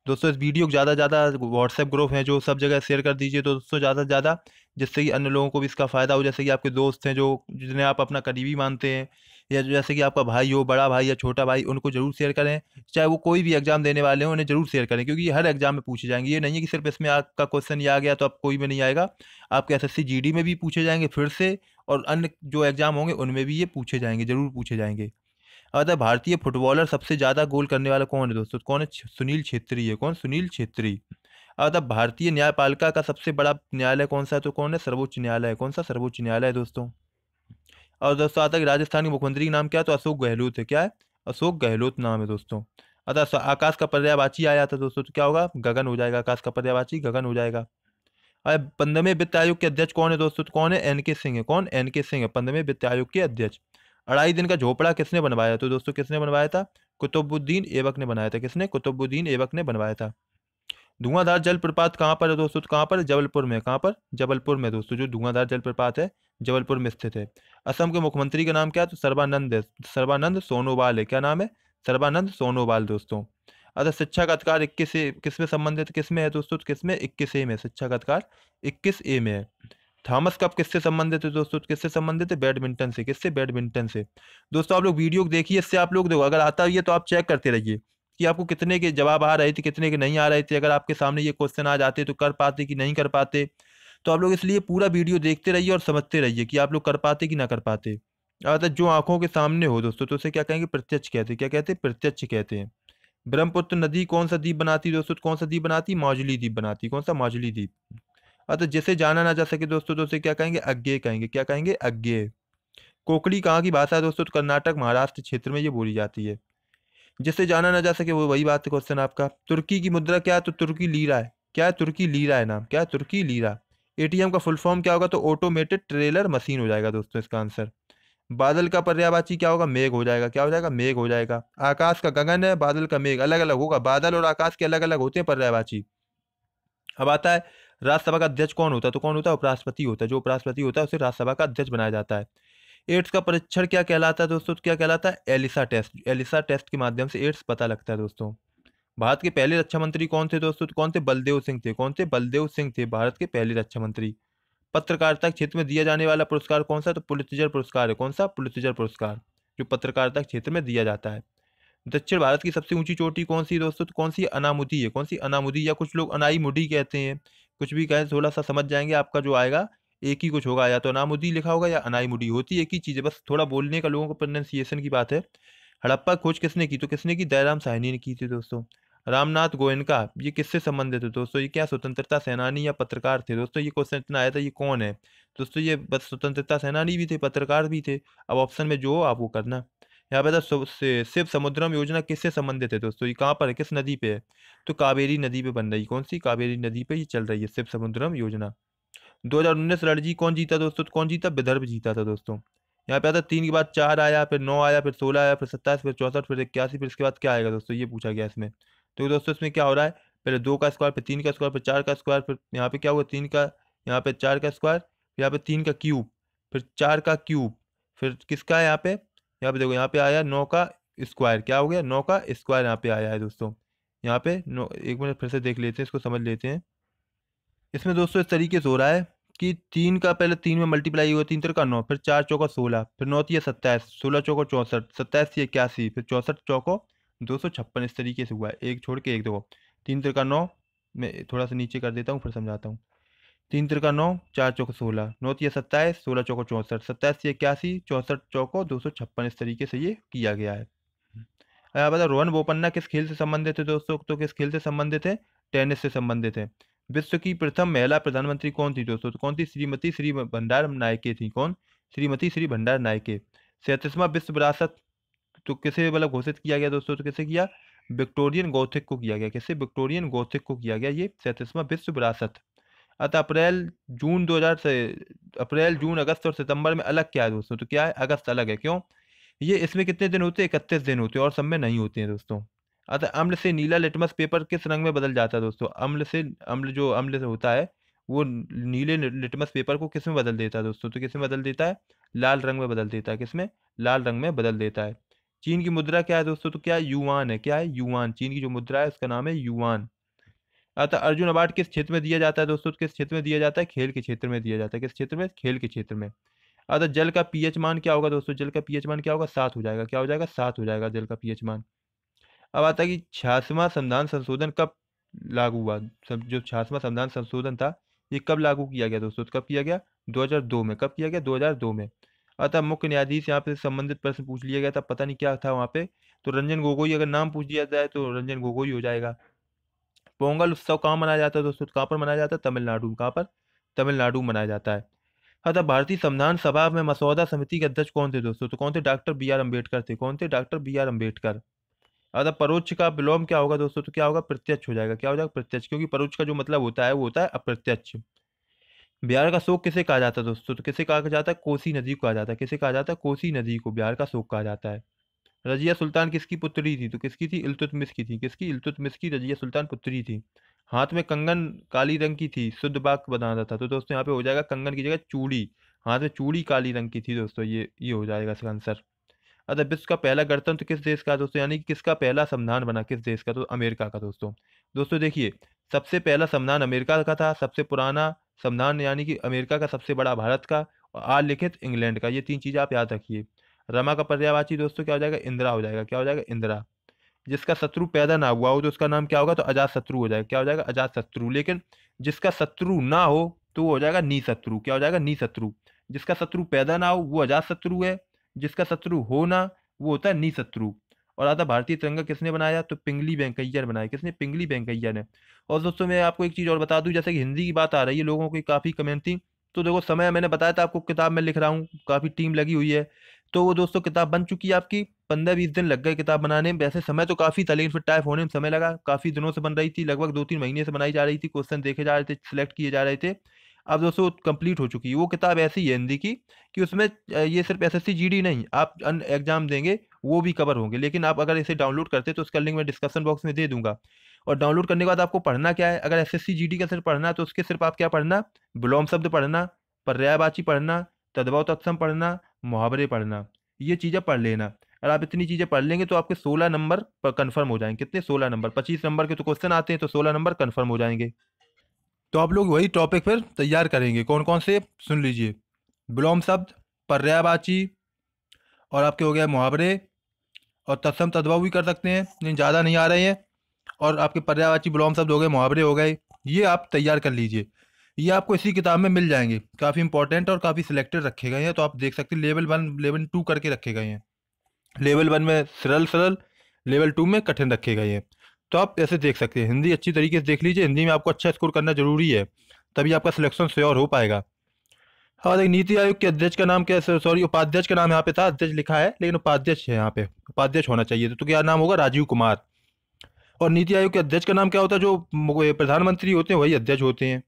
दोस्तों इस वीडियो को ज़्यादा से ज़्यादा व्हाट्सएप ग्रुप है जो सब जगह शेयर कर दीजिए तो दोस्तों ज़्यादा से ज़्यादा जिससे कि अन्य लोगों को भी इसका फ़ायदा हो जैसे कि आपके दोस्त हैं जो जिन्हें आप अपना करीबी मानते हैं या जैसे कि आपका भाई हो बड़ा भाई या छोटा भाई उनको जरूर शेयर करें चाहे वो कोई भी एग्जाम देने वाले हों उन्हें जरूर शेयर करें क्योंकि हर एग्जाम में पूछे जाएंगे ये नहीं है कि सिर्फ इसमें आपका क्वेश्चन ये आ गया तो आप कोई में नहीं आएगा आपके एस एस में भी पूछे जाएंगे फिर से और अन्य जो एग्जाम होंगे उनमें भी ये पूछे जाएंगे जरूर पूछे जाएंगे अतः भारतीय फुटबॉलर सबसे ज़्यादा गोल करने वाला कौन है दोस्तों कौन है सुनील छेत्री है कौन सुनील छेत्री अतः भारतीय न्यायपालिका का सबसे बड़ा न्यायालय कौन सा है तो कौन है सर्वोच्च न्यायालय कौन सा सर्वोच्च न्यायालय है दोस्तों और दोस्तों आता है राजस्थान के मुख्यमंत्री का नाम क्या तो अशोक गहलोत है क्या है अशोक गहलोत नाम है दोस्तों अतः आकाश का पर्यावाची आया था दोस्तों तो क्या होगा गगन हो जाएगा आकाश का पर्यावाची गगन हो जाएगा अरे पंद्रहवें वित्त आयोग के अध्यक्ष कौन है दोस्तों तो कौन है एन के सिंह है कौन एन के सिंह है पंद्रहवें वित्त आयोग के अध्यक्ष अढ़ाई दिन का झोपड़ा किसने बनवाया तो दोस्तों किसने बनवाया था कुतुबुद्दीन एवक ने बनाया था किसने कुतुबुद्दीन एवक ने बनवाया था धुआंधार जलप्रपात कहाँ पर है दोस्तों तो कहाँ पर जबलपुर में कहाँ पर जबलपुर में दोस्तों जो धुआंधार जलप्रपात है जबलपुर में स्थित है असम के मुख्यमंत्री का नाम क्या है तो सर्बानंद है सर्बानंद सोनोवाल है क्या नाम है सर्बानंद सोनोवाल दोस्तों अच्छा शिक्षा का अधिकार इक्कीस ए किस में संबंधित किस में है दोस्तों किस में इक्कीस ए में शिक्षा का अधिकार इक्कीस ए में है थॉमस कप किससे संबंधित है दोस्तों किससे संबंधित है बैडमिंटन से किससे बैडमिंटन से दोस्तों आप लोग वीडियो देखिए इससे आप लोग देखो अगर आता है तो आप चेक करते रहिए कि आपको कितने के जवाब आ रहे थे कितने के नहीं आ रहे थे अगर आपके सामने ये क्वेश्चन आ जाते तो कर पाते कि नहीं कर पाते तो आप लोग इसलिए पूरा वीडियो देखते रहिए और समझते रहिए कि आप लोग कर पाते कि ना कर पाते अर्थात जो आंखों के सामने हो दोस्तों तो उसे क्या कहेंगे प्रत्यक्ष कहते हैं क्या कहते हैं प्रत्यक्ष कहते हैं ब्रह्मपुत्र नदी कौन सा द्वीप बनाती दोस्तों कौन सा द्वीप बनाती माजुली द्वीप बनाती कौन सा माजुली द्वीप अर्थात जैसे जाना ना जा सके दोस्तों तो उसे क्या कहेंगे अज्ञे कहेंगे क्या कहेंगे अज्ञे कोकड़ी कहाँ की भाषा है दोस्तों तो कर्नाटक महाराष्ट्र क्षेत्र में ये बोली जाती है जिसे जाना ना जा सके वो वही बात है क्वेश्चन आपका तुर्की की मुद्रा क्या है तो तुर्की लीरा है क्या है तुर्की लीरा है नाम क्या है तुर्की लीरा एटीएम का फुल फॉर्म क्या होगा तो ऑटोमेटेड ट्रेलर मशीन हो जाएगा दोस्तों इसका आंसर बादल का पर्यावाची क्या होगा मेघ हो जाएगा क्या हो जाएगा मेघ हो जाएगा आकाश का गगन है बादल का मेघ अलग अलग होगा बादल और आकाश के अलग अलग होते हैं पर्यावाची अब आता है राज्यसभा का अध्यक्ष कौन होता है तो कौन होता है उपराष्ट्रपति होता है जो उपराष्ट्रपति होता है उसे राज्यसभा का अध्यक्ष बनाया जाता है एड्स का परीक्षण क्या कहलाता है दोस्तों तो क्या कहलाता है एलिसा टेस्ट एलिसा टेस्ट के माध्यम से एड्स पता लगता है दोस्तों भारत के पहले रक्षा मंत्री कौन थे दोस्तों तो कौन थे बलदेव सिंह थे कौन थे बलदेव सिंह थे भारत के पहले रक्षा मंत्री पत्रकारिता क्षेत्र में दिया जाने वाला पुरस्कार कौन सा तो पुलिसजर पुरस्कार है कौन सा पुलिसजर पुरस्कार जो पत्रकारिता क्षेत्र में दिया जाता है दक्षिण भारत की सबसे ऊंची चोटी कौन सी दोस्तों तो कौन सी अनामुदी है कौन सी अनामुदी या कुछ लोग अनाई मुडी कहते हैं कुछ भी कहें तो थोड़ा सा समझ जाएंगे आपका जो आएगा एक ही कुछ होगा या तो अनामुदी लिखा होगा या अनाईमुडी होती है एक ही चीज़ है बस थोड़ा बोलने का लोगों को प्रोनाउंसिएशन की बात है हड़प्पा खोज किसने की तो किसने की दयाराम साहनी ने की थी दोस्तों रामनाथ गोयनका ये किससे संबंधित है दोस्तों ये क्या स्वतंत्रता सेनानी या पत्रकार थे दोस्तों ये क्वेश्चन इतना आया था ये कौन है दोस्तों ये बस स्वतंत्रता सेनानी भी थे पत्रकार भी थे अब ऑप्शन में जो हो आप वो करना यहाँ पे था शिव समुद्रम योजना किससे संबंधित है दोस्तों ये कहाँ पर है किस नदी पे है तो कावेरी नदी पे बन रही कौन सी कावेरी नदी पे ये चल रही है शिव समुद्रम योजना 2019 रणजी कौन जीता दोस्तों कौन जीता विदर्भ जीता था दोस्तों यहाँ पे आता तीन के बाद चार आया फिर नौ आया फिर सोलह आया फिर सत्ताईस फिर चौसठ फिर इक्यासी फिर इसके बाद क्या आएगा दोस्तों ये पूछा गया इसमें तो दोस्तों इसमें क्या हो रहा है पहले दो का स्क्वायर फिर तीन का स्क्वायर फिर चार का स्क्वायर फिर यहाँ पे क्या हुआ तीन का यहाँ पे चार का स्क्वायर फिर यहाँ पे तीन का क्यूब फिर चार का क्यूब फिर किसका है यहाँ पे यहाँ पे देखो यहाँ पे आया नौ का स्क्वायर क्या हो गया नौ का स्क्वायर यहाँ पे आया है दोस्तों यहाँ पे नौ एक मिनट फिर से देख लेते हैं इसको समझ लेते हैं इसमें दोस्तों इस तरीके से हो रहा है कि तीन का पहले तीन में मल्टीप्लाई हुआ तीन तरह का नौ फिर चार चौका सोलह फिर नौ तीस सत्ताईस सोलह चौको चौंसठ सत्ताईस इक्यासी फिर चौंसठ चौको दो सौ छप्पन इस तरीके से हुआ है एक छोड़ के एक दो तीन तरह का नौ मैं थोड़ा सा नीचे कर देता हूँ फिर समझाता हूँ तीन तरह का नौ चार चौको सोलह नौ तीस सत्ताईस सोलह चौको चौंसठ सत्ताईस इक्यासी चौंसठ चौको दो सौ छप्पन इस तरीके से ये किया गया है अब बता रोहन बोपन्ना किस खेल से संबंधित है दोस्तों तो किस खेल से संबंधित है टेनिस से संबंधित है विश्व की प्रथम महिला प्रधानमंत्री कौन थी दोस्तों तो कौन थी श्रीमती श्री भंडार नायके थी कौन श्रीमती श्री भंडार नायके सैंतीसवां विश्व विरासत तो किसे मतलब घोषित किया गया दोस्तों तो किसे किया विक्टोरियन गौथिक को किया गया किसे विक्टोरियन गौथिक को किया गया ये सैंतीसवां विश्व विरासत अतः अप्रैल जून दो से अप्रैल जून अगस्त और सितंबर में अलग क्या है दोस्तों तो क्या है अगस्त अलग है क्यों ये इसमें कितने दिन होते हैं इकतीस दिन होते हैं और सब में नहीं होते हैं दोस्तों अतः अम्ल से नीला लिटमस पेपर किस रंग में बदल जाता है दोस्तों अम्ल से अम्ल जो अम्ल से होता है वो नीले लिटमस पेपर को किस में बदल देता है दोस्तों तो किस में बदल देता है लाल रंग में बदल देता है किस में लाल रंग में बदल देता है चीन की मुद्रा क्या है दोस्तों तो क्या युवान है क्या है युवान चीन की जो मुद्रा है उसका नाम है युवान अतः अर्जुन अवार्ड किस क्षेत्र में दिया जाता है दोस्तों तो किस क्षेत्र में दिया जाता है खेल के क्षेत्र में दिया जाता है किस क्षेत्र में खेल के क्षेत्र में अतः जल का पीएच मान क्या होगा दोस्तों जल का पीएच मान क्या होगा सात हो जाएगा क्या हो जाएगा सात हो जाएगा जल का पीएच मान अब आता है कि छियासवा संविधान संशोधन कब लागू हुआ जो छियासवा संविधान संशोधन था ये कब लागू किया गया दोस्तों कब किया गया 2002 में कब किया गया 2002 में अतः मुख्य न्यायाधीश यहाँ पे संबंधित प्रश्न पूछ लिया गया था पता नहीं क्या था वहाँ पे तो रंजन गोगोई अगर नाम पूछ दिया जाए तो रंजन गोगोई हो जाएगा पोंगल उत्सव कहाँ मनाया जाता है दोस्तों कहाँ पर मनाया जाता है तमिलनाडु में कहाँ पर तमिलनाडु मनाया जाता है अतः भारतीय संविधान सभा में मसौदा समिति के अध्यक्ष कौन थे दोस्तों तो कौन थे डॉक्टर बी आर अम्बेडकर थे कौन थे डॉक्टर बी आर अम्बेडकर अगर परोक्ष का विलोम क्या होगा दोस्तों तो क्या होगा प्रत्यक्ष हो जाएगा क्या हो जाएगा प्रत्यक्ष क्योंकि परोच का जो मतलब होता है वो होता है अप्रत्यक्ष बिहार का शोक किसे कहा जाता है दोस्तों तो किसे कहा जाता है कोसी नदी को कहा जाता है किसे कहा जाता है कोसी नदी को बिहार का शोक कहा जाता है रजिया सुल्तान किसकी पुत्री थी तो किसकी थी इल्तुतमिस की थी किसकी इल्तुतमिस की रजिया सुल्तान पुत्री थी हाथ में कंगन काली रंग की थी शुद्ध बाग बना था तो दोस्तों यहाँ पे हो जाएगा कंगन की जगह चूड़ी हाथ में चूड़ी काली रंग की थी दोस्तों ये ये हो जाएगा इसका आंसर विश्व का पहला गणतंत्र तो किस देश का दोस्तों यानी कि किसका पहला संविधान बना किस देश का तो अमेरिका का दोस्तों दोस्तों देखिए सबसे पहला संविधान अमेरिका का था सबसे पुराना संविधान यानी कि अमेरिका का सबसे बड़ा भारत का और आलिखित इंग्लैंड का ये तीन चीज़ आप याद रखिए रमा का पर्यावाची दोस्तों क्या हो जाएगा इंदिरा हो जाएगा क्या हो जाएगा इंदिरा जिसका शत्रु पैदा ना हुआ हो तो उसका नाम क्या होगा तो अजात शत्रु हो जाएगा क्या हो जाएगा अजात शत्रु लेकिन जिसका शत्रु ना हो तो वो हो जाएगा नी शत्रु क्या हो जाएगा नी शत्रु जिसका शत्रु पैदा ना हो वो अजात शत्रु है जिसका शत्रु होना वो होता है निशत्रु और आधा भारतीय तिरंगा किसने बनाया तो पिंगली वेंकैया ने बनाया किसने पिंगली वेंकैया ने और दोस्तों मैं आपको एक चीज़ और बता दूं जैसे कि हिंदी की बात आ रही है लोगों की काफ़ी कमेंट थी तो देखो समय मैंने बताया था आपको किताब में लिख रहा हूँ काफ़ी टीम लगी हुई है तो वो दोस्तों किताब बन चुकी है आपकी पंद्रह बीस दिन लग गए किताब बनाने में वैसे समय तो काफ़ी था लेकिन फिर टाइप होने में समय लगा काफ़ी दिनों से बन रही थी लगभग दो तीन महीने से बनाई जा रही थी क्वेश्चन देखे जा रहे थे सिलेक्ट किए जा रहे थे अब दोस्तों कंप्लीट हो चुकी है वो किताब ऐसी है हिंदी की कि उसमें ये सिर्फ एस एस नहीं आप अन एग्जाम देंगे वो भी कवर होंगे लेकिन आप अगर इसे डाउनलोड करते तो उसका लिंक मैं डिस्कशन बॉक्स में दे दूंगा और डाउनलोड करने के बाद आपको पढ़ना क्या है अगर एस एस का सिर्फ पढ़ना है तो उसके सिर्फ आप क्या पढ़ना बुलौम शब्द पढ़ना पर्यायवाची पढ़ना तदबाव तत्सम पढ़ना मुहावरे पढ़ना ये चीज़ें पढ़ लेना अगर आप इतनी चीज़ें पढ़ लेंगे तो आपके सोलह नंबर पर कन्फर्म हो जाएंगे कितने सोलह नंबर पच्चीस नंबर के तो क्वेश्चन आते हैं तो सोलह नंबर कन्फर्म हो जाएंगे तो आप लोग वही टॉपिक फिर तैयार करेंगे कौन कौन से सुन लीजिए विलोम शब्द पर्यायवाची और आपके हो गए मुहावरे और तत्सम तदवा भी कर सकते हैं लेकिन ज़्यादा नहीं आ रहे हैं और आपके पर्यायवाची विलोम शब्द हो गए मुहावरे हो गए ये आप तैयार कर लीजिए ये आपको इसी किताब में मिल जाएंगे काफ़ी इंपॉर्टेंट और काफ़ी सिलेक्टेड रखे गए हैं तो आप देख सकते हैं लेवल वन लेवल टू करके रखे गए हैं लेवल वन में सरल सरल लेवल टू में कठिन रखे गए हैं तो आप ऐसे देख सकते हैं हिंदी अच्छी तरीके से देख लीजिए हिंदी में आपको अच्छा स्कोर करना जरूरी है तभी आपका सिलेक्शन श्योर हो पाएगा और हाँ, एक नीति आयोग के अध्यक्ष का नाम क्या सॉरी उपाध्यक्ष का नाम यहाँ पे था अध्यक्ष लिखा है लेकिन उपाध्यक्ष है यहाँ पे उपाध्यक्ष होना चाहिए तो क्या नाम होगा राजीव कुमार और नीति आयोग के अध्यक्ष का नाम क्या होता है जो प्रधानमंत्री होते हैं वही अध्यक्ष होते हैं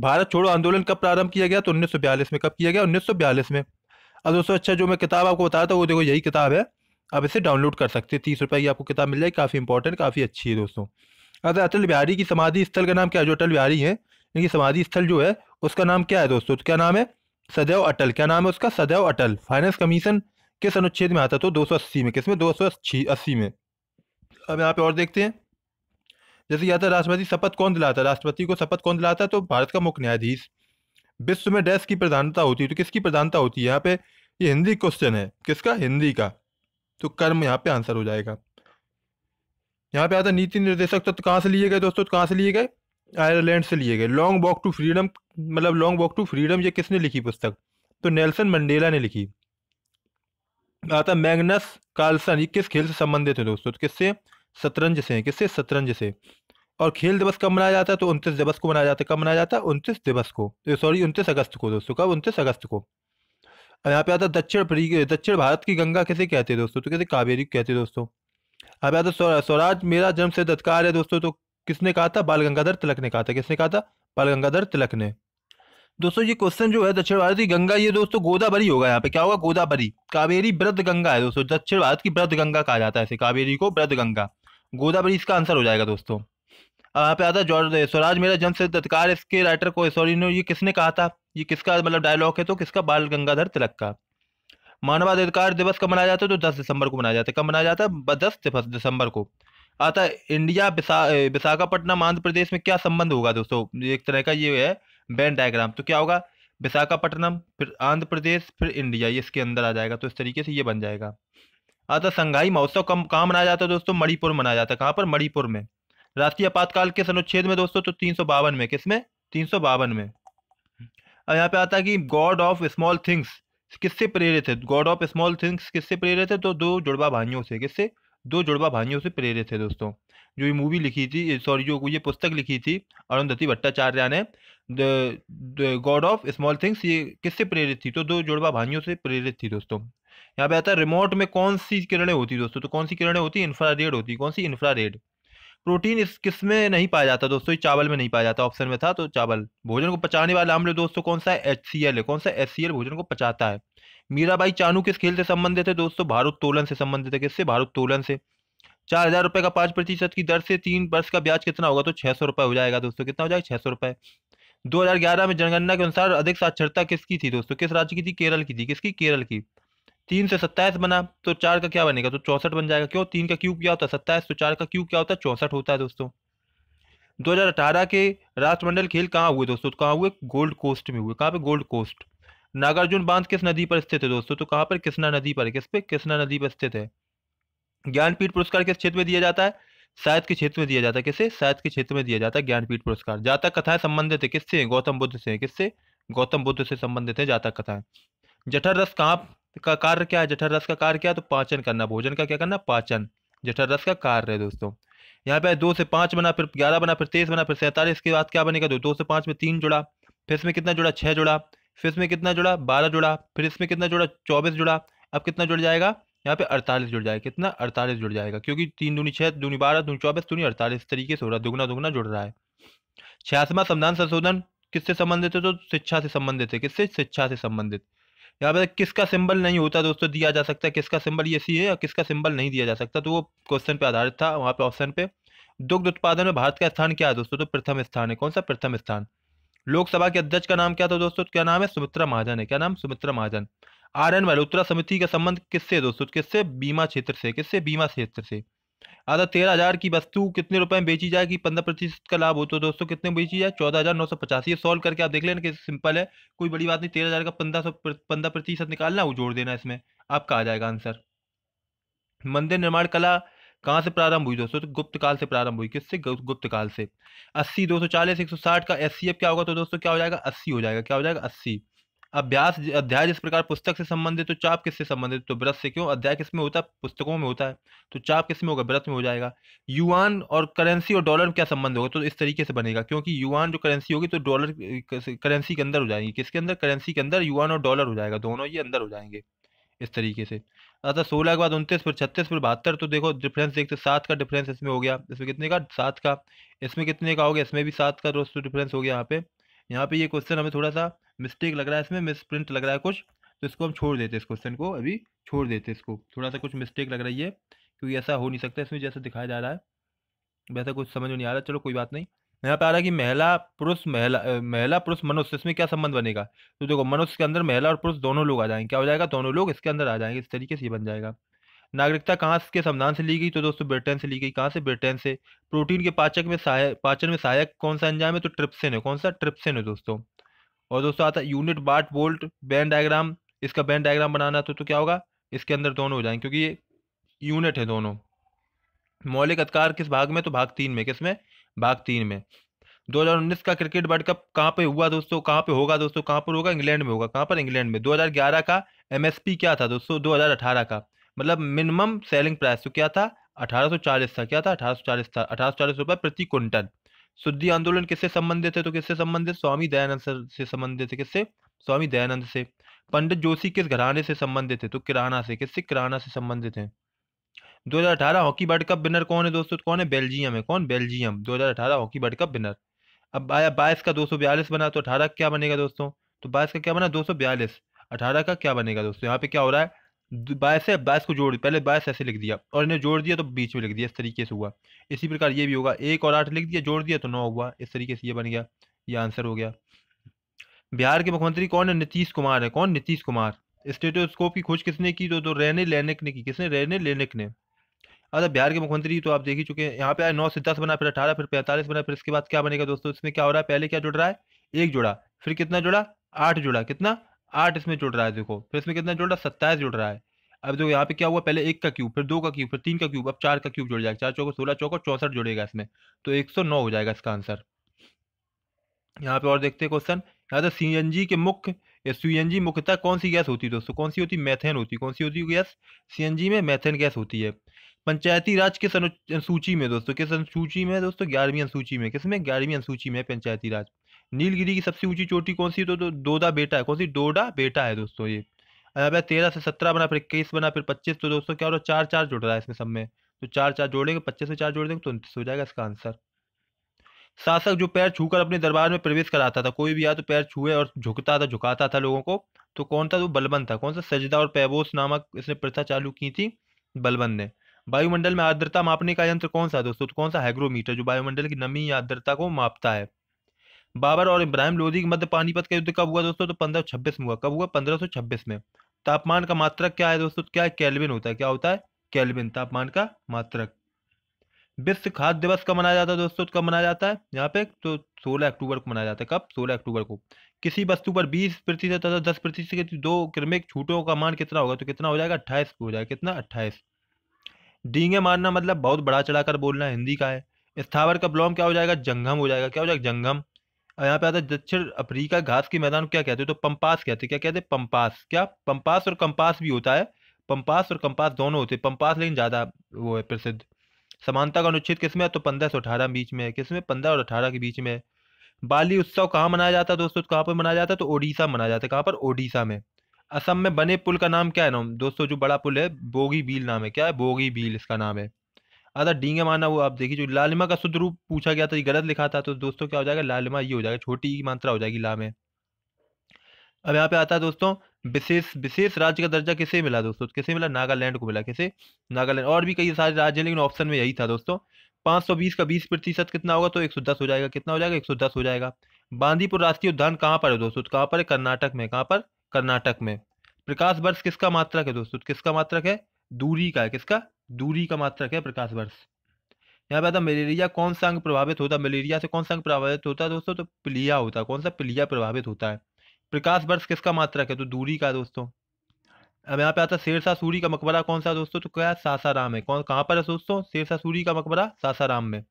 भारत छोड़ो आंदोलन कब प्रारंभ किया गया तो उन्नीस में कब किया गया उन्नीस में अब दोस्तों अच्छा जो मैं किताब आपको बताया था वो देखो यही किताब है आप इसे डाउनलोड कर सकते हैं तीस रुपये की आपको किताब मिल जाएगी काफ़ी इंपॉर्टेंट काफ़ी अच्छी है दोस्तों अगर अटल बिहारी की समाधि स्थल का नाम क्या है जो अटल बिहारी है इनकी समाधि स्थल जो है उसका नाम क्या है दोस्तों क्या नाम है सदैव अटल क्या नाम है उसका सदैव अटल फाइनेंस कमीशन किस अनुच्छेद में आता तो दो में किसमें दो सौ अस्सी में अब यहाँ पे और देखते हैं जैसे याद है राष्ट्रपति शपथ कौन दिलाता है राष्ट्रपति को शपथ कौन दिलाता है तो भारत का मुख्य न्यायाधीश विश्व में डेस्क की प्रधानता होती है तो किसकी प्रधानता होती है यहाँ पे ये हिंदी क्वेश्चन है किसका हिंदी का तो कर्म यहाँ पे आंसर हो जाएगा यहाँ पे आता नीति निर्देशक तत्व तो कहाँ से लिए गए दोस्तों तो कहाँ से लिए गए आयरलैंड से लिए गए लॉन्ग वॉक टू फ्रीडम मतलब लॉन्ग वॉक टू फ्रीडम ये किसने लिखी पुस्तक तो नेल्सन मंडेला ने लिखी आता मैग्नस कार्लसन ये किस खेल से संबंधित है दोस्तों तो किससे शतरंज से किससे शतरंज से और खेल दिवस कब मनाया जाता है तो उनतीस दिवस को मनाया जाता है कब मनाया जाता है उनतीस दिवस को सॉरी उनतीस अगस्त को दोस्तों कब उनतीस अगस्त को और यहाँ पे आता दक्षिण दक्षिण भारत की गंगा किसे कहते हैं दोस्तों तो कहते कावेरी कहते हैं दोस्तों यहाँ आता स्वराज मेरा जन्म से दत्कार है दोस्तों तो किसने कहा था बाल गंगाधर तिलक ने कहा था किसने कहा था बाल गंगाधर तिलक ने दोस्तों ये क्वेश्चन जो है दक्षिण भारत की गंगा ये दोस्तों गोदावरी होगा यहाँ पे क्या होगा गोदावरी कावेरी वृद्ध गंगा है दोस्तों दक्षिण भारत की वृद्ध गंगा कहा जाता है कावेरी को वृद्ध गंगा गोदावरी इसका आंसर हो जाएगा दोस्तों यहाँ पे आता है जॉर्ज स्वराज मेरा जन्म से तत्कार इसके राइटर को सॉरी ये किसने कहा था ये किसका मतलब डायलॉग है तो किसका बाल गंगाधर तिलक का मानवाधिकार दिवस कब मनाया जाता है तो दस दिसंबर को मनाया जाता है कब मनाया जाता है दस दिसंबर को आता है इंडिया विशाखापट्टनम आंध्र प्रदेश में क्या संबंध होगा दोस्तों एक तरह का ये है बैंड डायग्राम तो क्या होगा विशाखापट्टनम फिर आंध्र प्रदेश फिर इंडिया ये इसके अंदर आ जाएगा तो इस तरीके से ये बन जाएगा आता संघाई महोत्सव कम कहाँ मनाया जाता है दोस्तों मणिपुर मनाया जाता है कहाँ पर मणिपुर में राष्ट्रीय आपातकाल के अनुच्छेद में दोस्तों तो तीन में किस में तीन में अब यहाँ पे आता है कि गॉड ऑफ स्मॉल थिंग्स किससे प्रेरित है गॉड ऑफ स्मॉल थिंग्स किससे प्रेरित है तो दो जुड़वा भाइयों से किससे दो जुड़वा भाइयों से प्रेरित है दोस्तों जो ये मूवी लिखी थी सॉरी जो ये पुस्तक लिखी थी अरुंधति भट्टाचार्य ने the God of Small Things ये किससे प्रेरित थी तो दो जुड़वा भाइयों से प्रेरित थी दोस्तों यहाँ पे आता है रिमोट में कौन सी किरणें होती दोस्तों तो कौन सी किरणें होती इंफ्रारेड होती कौन सी इंफ्रारेड प्रोटीन इस किस में नहीं पाया जाता दोस्तों ये चावल में नहीं पाया जाता ऑप्शन में था तो चावल भोजन को पचाने वाला अम्ल दोस्तों कौन सा है एच सी है कौन सा एच सी एल भोजन को पचाता है मीराबाई चानू किस खेल से संबंधित है दोस्तों भारोत्तोलन से संबंधित है किससे भारोत्तोलन से चार हजार रुपए का पांच प्रतिशत की दर से तीन वर्ष का ब्याज कितना होगा तो छह सौ रुपए हो जाएगा दोस्तों कितना हो जाएगा छह सौ रुपए दो हजार ग्यारह में जनगणना के अनुसार अधिक साक्षरता किसकी थी दोस्तों किस राज्य की थी केरल की थी किसकी केरल की तीन से सत्ताईस बना तो चार का क्या बनेगा तो चौसठ बन जाएगा क्यों तीन का क्यूब क्या होता है सत्ताईस तो चार का क्यूब क्या होता है चौसठ होता है दोस्तों 2018 के राष्ट्रमंडल खेल कहाँ हुए दोस्तों तो कहाँ हुए गोल्ड कोस्ट में हुए कहाँ पे गोल्ड कोस्ट नागार्जुन बांध किस नदी पर स्थित है दोस्तों तो कहाँ पर कृष्णा नदी पर किस पे कृष्णा नदी पर स्थित है ज्ञानपीठ पुरस्कार किस क्षेत्र में दिया जाता है साहित्य के क्षेत्र में दिया जाता है किसे साहित्य के क्षेत्र में दिया जाता है ज्ञानपीठ पुरस्कार जातक कथाएं संबंधित है किससे गौतम बुद्ध से किससे गौतम बुद्ध से संबंधित है जातक कथाएं जठर रस कहाँ का कार्य क्या है जठर रस का कार्य क्या है तो पाचन करना भोजन का क्या करना पाचन जठर रस का कार्य है दोस्तों यहाँ पे दो से पाँच बना फिर ग्यारह बना फिर तेईस बना फिर सैंतालीस इसके बाद क्या बनेगा दो दो से पाँच में तीन जुड़ा फिर इसमें कितना जुड़ा छः जुड़ा फिर इसमें कितना जुड़ा बारह जुड़ा फिर इसमें कितना जुड़ा चौबीस जुड़ा अब कितना जुड़ जाएगा यहाँ पे अड़तालीस जुड़ जाएगा कितना अड़तालीस जुड़ जाएगा क्योंकि तीन दूनी छः दूनी बारह दूनी चौबीस दूनी अड़तालीस तरीके से हो रहा दुगना दुगना जुड़ रहा है छियासवा संविधान संशोधन किससे संबंधित है तो शिक्षा से संबंधित है किससे शिक्षा से संबंधित यहाँ पे किसका सिंबल नहीं होता दोस्तों दिया जा सकता किसका सिंबल ये सी है और किसका सिंबल नहीं दिया जा सकता तो वो क्वेश्चन पे आधारित था वहाँ पे ऑप्शन पे दुग्ध उत्पादन में भारत का स्थान क्या है दोस्तों तो प्रथम स्थान है कौन सा प्रथम स्थान लोकसभा के अध्यक्ष का नाम क्या था दोस्तों क्या नाम है सुमित्रा महाजन है क्या नाम सुमित्रा महाजन आर एन समिति का संबंध किससे दोस्तों किससे बीमा क्षेत्र से किससे बीमा क्षेत्र से अगर तेरह हजार की वस्तु कितने रुपए में बेची जाएगी पंद्रह प्रतिशत का लाभ हो तो दोस्तों कितने बेची जाए चौदह हजार नौ सौ पचासी सॉल्व करके आप देख लेना कि सिंपल है कोई बड़ी बात नहीं तेरह हजार का पंद्रह सौ पंद्रह प्रतिशत निकालना वो जोड़ देना इसमें आपका आ जाएगा आंसर मंदिर निर्माण कला कहाँ से प्रारंभ हुई दोस्तों तो गुप्त काल से प्रारंभ हुई किससे गुप्त काल से अस्सी दो सौ चालीस एक सौ साठ का एस क्या होगा तो दोस्तों क्या हो जाएगा अस्सी हो जाएगा क्या हो जाएगा अस्सी अभ्यास अध्याय जिस प्रकार पुस्तक से संबंधित तो चाप किससे संबंधित तो व्रत से क्यों अध्याय किसमें होता है पुस्तकों में होता है तो चाप किस में होगा व्रत में हो जाएगा युआन और करेंसी और डॉलर में क्या संबंध होगा तो इस तरीके से बनेगा क्योंकि युआन जो करेंसी होगी तो डॉलर करेंसी के अंदर हो जाएगी किसके अंदर करेंसी के अंदर युआन और डॉलर हो जाएगा दोनों ही अंदर हो जाएंगे इस तरीके से अतः सोलह के बाद उनतीस फिर छत्तीस फिर बहत्तर तो देखो डिफरेंस देखते सात का डिफरेंस इसमें हो गया इसमें कितने का सात का इसमें कितने का हो गया इसमें भी सात का दोस्तों डिफरेंस हो गया यहाँ पे यहाँ पे ये क्वेश्चन हमें थोड़ा सा मिस्टेक लग रहा है इसमें मिस प्रिंट लग रहा है कुछ तो इसको हम छोड़ देते हैं इस क्वेश्चन को अभी छोड़ देते इसको थोड़ा सा कुछ मिस्टेक लग रही है क्योंकि ऐसा हो नहीं सकता इसमें जैसा दिखाया जा रहा है वैसा कुछ समझ में नहीं आ रहा चलो कोई बात नहीं यहाँ पे आ रहा है कि महिला पुरुष महिला महिला पुरुष मनुष्य इसमें क्या संबंध बनेगा तो देखो मनुष्य के अंदर महिला और पुरुष दोनों लोग आ जाएंगे क्या हो जाएगा दोनों लोग इसके अंदर आ जाएंगे इस तरीके से ये बन जाएगा नागरिकता कहाँ के संविधान से ली गई तो दोस्तों ब्रिटेन से ली गई कहाँ से ब्रिटेन से प्रोटीन के पाचक में सहायक पाचन में सहायक कौन सा अंजाम है तो ट्रिप्सिन है कौन सा ट्रिप्सिन है दोस्तों और दोस्तों आता है unit watt volt band diagram इसका बैन डायग्राम बनाना तो, तो क्या होगा इसके अंदर दोनों हो जाएंगे क्योंकि ये यूनिट है दोनों मौलिक अधिकार किस भाग में तो भाग तीन में किस में भाग तीन में 2019 का क्रिकेट वर्ल्ड कप कहाँ पे हुआ दोस्तों कहाँ पे होगा दोस्तों कहाँ पर होगा इंग्लैंड में होगा कहाँ पर इंग्लैंड में 2011 का एमएसपी क्या था दोस्तों 2018 का मतलब मिनिमम सेलिंग प्राइस तो क्या था 1840 था क्या था 1840 था चालीस रुपए प्रति क्विंटल शुद्धि आंदोलन किससे संबंधित है तो किससे संबंधित स्वामी दयानंद से संबंधित है किससे स्वामी दयानंद से पंडित जोशी किस घराने से संबंधित है तो किराना से किससे किराना से संबंधित है 2018 हॉकी वर्ल्ड कप विनर कौन है दोस्तों कौन है बेल्जियम है कौन Belgium 2018 hockey world cup winner अब आया बाईस का 242 बना तो अठारह क्या बनेगा दोस्तों तो बाईस का क्या बना 242 18 का क्या बनेगा दोस्तों यहाँ पे क्या हो रहा है बायस से बायस को जोड़ पहले बायस ऐसे लिख दिया और इन्हें जोड़ दिया तो बीच में लिख दिया इस तरीके से हुआ इसी प्रकार ये भी होगा एक और आठ लिख दिया जोड़ दिया तो नौ हुआ इस तरीके से ये बन गया ये आंसर हो गया बिहार के मुख्यमंत्री कौन है नीतीश कुमार है कौन नीतीश कुमार स्टेटोस्कोप की खोज किसने की तो, तो रहने लेनिक ने की किसने रहने लेनिक ने अच्छा बिहार के मुख्यमंत्री तो आप देख ही चुके हैं यहाँ पे आए नौ से दस बना फिर अठारह फिर पैंतालीस बना फिर इसके बाद क्या बनेगा दोस्तों इसमें क्या हो रहा है पहले क्या जुड़ रहा है एक जुड़ा फिर कितना जुड़ा आठ जुड़ा कितना आठ इसमें जुड़ रहा है देखो फिर इसमें कितना जुड़ रहा है सत्ताईस जुड़ रहा है अब देखो यहाँ पे क्या हुआ पहले एक का क्यूब फिर दो का क्यूब फिर तीन का क्यूब अब चार का क्यूब जुड़ जाएगा चार चौको सोलह चौको चौसठ जुड़ेगा इसमें तो एक सौ नौ हो जाएगा इसका आंसर यहाँ पे और देखते हैं क्वेश्चन यहाँ तो सी के मुख्य सी मुख्यतः कौन सी गैस होती है दोस्तों कौन सी होती है मैथेन होती है कौन सी होती है गैस सी में मैथेन गैस होती है पंचायती राज किस अनुसूची में दोस्तों किस अनुसूची में दोस्तों ग्यारहवीं अनुसूची में किसमें ग्यारहवीं अनुसूची में पंचायती राज नीलगिरी की सबसे ऊंची चोटी कौन सी तो, तो बेटा है कौन सी डोडा बेटा है दोस्तों ये अब तेरह से सत्रह बना फिर इक्कीस बना फिर पच्चीस तो दोस्तों क्या हो रहा है चार चार जुड़ रहा है इसमें सब में तो चार चार जोड़ेंगे पच्चीस से चार जोड़ देंगे तो उनतीस हो जाएगा इसका आंसर शासक जो पैर छूकर अपने दरबार में प्रवेश कराता था कोई भी आया तो पैर छूए और झुकता था झुकाता था लोगों को तो कौन था वो बलबन था कौन सा सजदा और पैबोस नामक इसने प्रथा चालू की थी बलबन ने वायुमंडल में आर्द्रता मापने का यंत्र कौन सा दोस्तों तो कौन सा हाइग्रोमीटर जो वायुमंडल की नमी या आर्द्रता को मापता है बाबर और इब्राहिम लोधी के मध्य पानीपत का युद्ध कब हुआ दोस्तों तो पंद्रह छब्बीस में हुआ कब हुआ पंद्रह सौ छब्बीस में तापमान का मात्रक क्या है दोस्तों क्या है कैलविन होता है क्या होता है कैलविन तापमान का मात्रक विश्व खाद्य दिवस कब मनाया जाता है दोस्तों कब मनाया जाता है यहाँ पे तो सोलह अक्टूबर को मनाया जाता है कब सोलह अक्टूबर को किसी वस्तु पर बीस प्रतिशत तथा दस प्रतिशत के दो क्रमिक छूटों का मान कितना होगा तो कितना हो जाएगा अट्ठाईस हो जाएगा कितना अट्ठाईस डींगे मारना मतलब बहुत बड़ा चढ़ाकर बोलना हिंदी का है स्थावर का ब्लॉम क्या हो जाएगा जंगम हो जाएगा क्या हो जाएगा जंगम और यहाँ पे आता है दक्षिण अफ्रीका घास के मैदान को क्या कहते हैं तो पंपास कहते हैं क्या कहते हैं पंपास क्या पंपास और कंपास भी होता है पंपास और कंपास दोनों होते हैं पंपास लेकिन ज़्यादा वो है प्रसिद्ध समानता का अनुच्छेद किसमें है तो पंद्रह सौ अठारह बीच में है किसमें पंद्रह और अठारह के बीच में है बाली उत्सव कहाँ मनाया जाता है दोस्तों कहाँ पर मनाया जाता है तो ओडिशा मनाया जाता है कहाँ पर ओडिशा में असम में बने पुल का नाम क्या है नाम दोस्तों जो बड़ा पुल है बोगी बील नाम है क्या है बोगी बील इसका नाम है आधा डींगे माना वो आप देखिए जो लालिमा का शुद्ध रूप पूछा गया तो ये गलत लिखा था तो दोस्तों क्या हो जाएगा लालिमा ये हो जाएगा छोटी मात्रा हो जाएगी ला में अब यहाँ पे आता है दोस्तों विशेष विशेष राज्य का दर्जा किसे मिला दोस्तों किसे मिला नागालैंड को मिला किसे नागालैंड और भी कई सारे राज्य हैं लेकिन ऑप्शन में यही था दोस्तों 520 का 20 प्रतिशत कितना होगा तो 110 हो जाएगा कितना हो जाएगा 110 हो जाएगा बांदीपुर राष्ट्रीय उद्यान कहाँ पर है दोस्तों कहाँ पर है कर्नाटक में कहाँ पर कर्नाटक में प्रकाश वर्ष किसका मात्रक है दोस्तों किसका मात्रक है दूरी का है किसका दूरी का मात्रक है प्रकाश वर्ष यहाँ पे आता मलेरिया कौन सा अंग प्रभावित होता है मलेरिया से कौन सा अंग प्रभावित होता है दोस्तों तो पिलिया होता है कौन सा पिलिया प्रभावित होता है प्रकाश वर्ष किसका मात्रक है तो दूरी का दोस्तों अब यहाँ पे आता शेरशाह सूरी का मकबरा कौन सा दोस्तों तो क्या सासाराम है कौन कहाँ पर है दोस्तों शेरशाह सूरी का मकबरा सासाराम में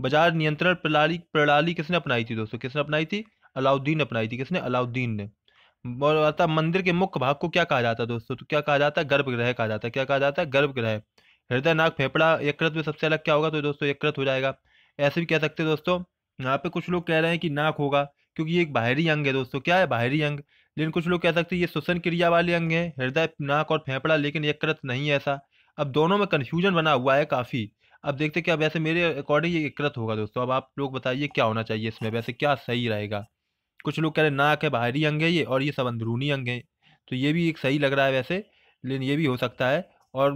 बाजार नियंत्रण प्रणाली प्रणाली किसने अपनाई थी दोस्तों किसने अपनाई थी अलाउद्दीन अपनाई थी किसने अलाउद्दीन ने और आता मंदिर के मुख्य भाग को क्या कहा जाता है दोस्तों तो क्या कहा जाता है गर्भगृह कहा जाता है क्या कहा जाता है गर्भगृह हृदय नाक फेफड़ा यकृत में सबसे अलग क्या होगा तो दोस्तों यकृत हो जाएगा ऐसे भी कह सकते हैं दोस्तों यहाँ पे कुछ लोग कह रहे हैं कि नाक होगा क्योंकि ये एक बाहरी अंग है दोस्तों क्या है बाहरी अंग लेकिन कुछ लोग कह सकते हैं ये श्वसन क्रिया वाले अंग है हृदय नाक और फेफड़ा लेकिन यकृत नहीं है ऐसा अब दोनों में कन्फ्यूजन बना हुआ है काफ़ी अब देखते क्या वैसे मेरे अकॉर्डिंग ये यकृत होगा दोस्तों अब आप लोग बताइए क्या होना चाहिए इसमें वैसे क्या सही रहेगा कुछ लोग कह रहे हैं नाक है बाहरी अंग है ये और ये सब अंदरूनी अंग है तो ये भी एक सही लग रहा है वैसे लेकिन ये भी हो सकता है और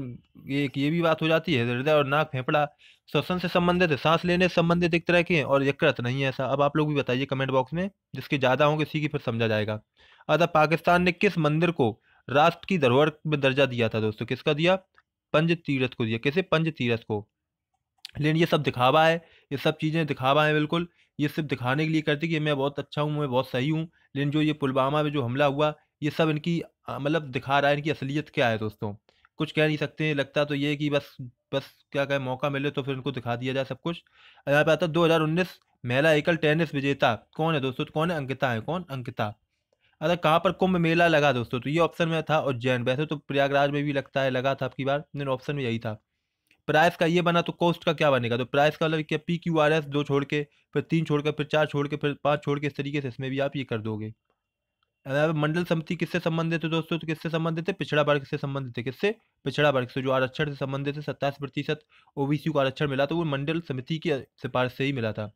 एक ये भी बात हो जाती है हृदय और नाक फेफड़ा श्वसन से संबंधित है सांस लेने से संबंधित एक तरह के और यकृत नहीं है ऐसा अब आप लोग भी बताइए कमेंट बॉक्स में जिसके ज़्यादा होंगे इसी की फिर समझा जाएगा अदा पाकिस्तान ने किस मंदिर को राष्ट्र की धरोहर में दर्जा दिया था दोस्तों किसका दिया पंज तीरथ को दिया कैसे पंज तीरथ को लेकिन ये सब दिखावा है ये सब चीज़ें दिखावा है बिल्कुल ये सिर्फ दिखाने के लिए करती कि मैं बहुत अच्छा हूँ मैं बहुत सही हूँ लेकिन जो ये पुलवामा में जो हमला हुआ ये सब इनकी मतलब दिखा रहा है इनकी असलियत क्या है दोस्तों कुछ कह नहीं सकते लगता तो ये कि बस बस क्या कहे मौका मिले तो फिर उनको दिखा दिया जाए सब कुछ यहाँ पे आता दो हजार उन्नीस महिला एकल टेनिस विजेता कौन है दोस्तों कौन है अंकिता है कौन अंकिता अच्छा कहाँ पर कुंभ मेला लगा दोस्तों तो ये ऑप्शन में था उज्जैन वैसे तो प्रयागराज में भी लगता है लगा था आपकी बार लेकिन ऑप्शन में यही था प्राइस का ये बना तो कॉस्ट का क्या बनेगा तो प्राइस का मतलब क्या पी क्यू आर एस दो छोड़ के फिर तीन छोड़ के फिर चार छोड़ के फिर पाँच छोड़ के इस तरीके से इसमें भी आप ये कर दोगे अब मंडल समिति किससे संबंधित है दोस्तों तो किससे संबंधित है पिछड़ा वर्ग से संबंधित है किससे पिछड़ा वर्ग से जो आरक्षण से संबंधित है सत्ताईस प्रतिशत ओबीसी को आरक्षण मिला था वो मंडल समिति की सिफारिश से ही मिला था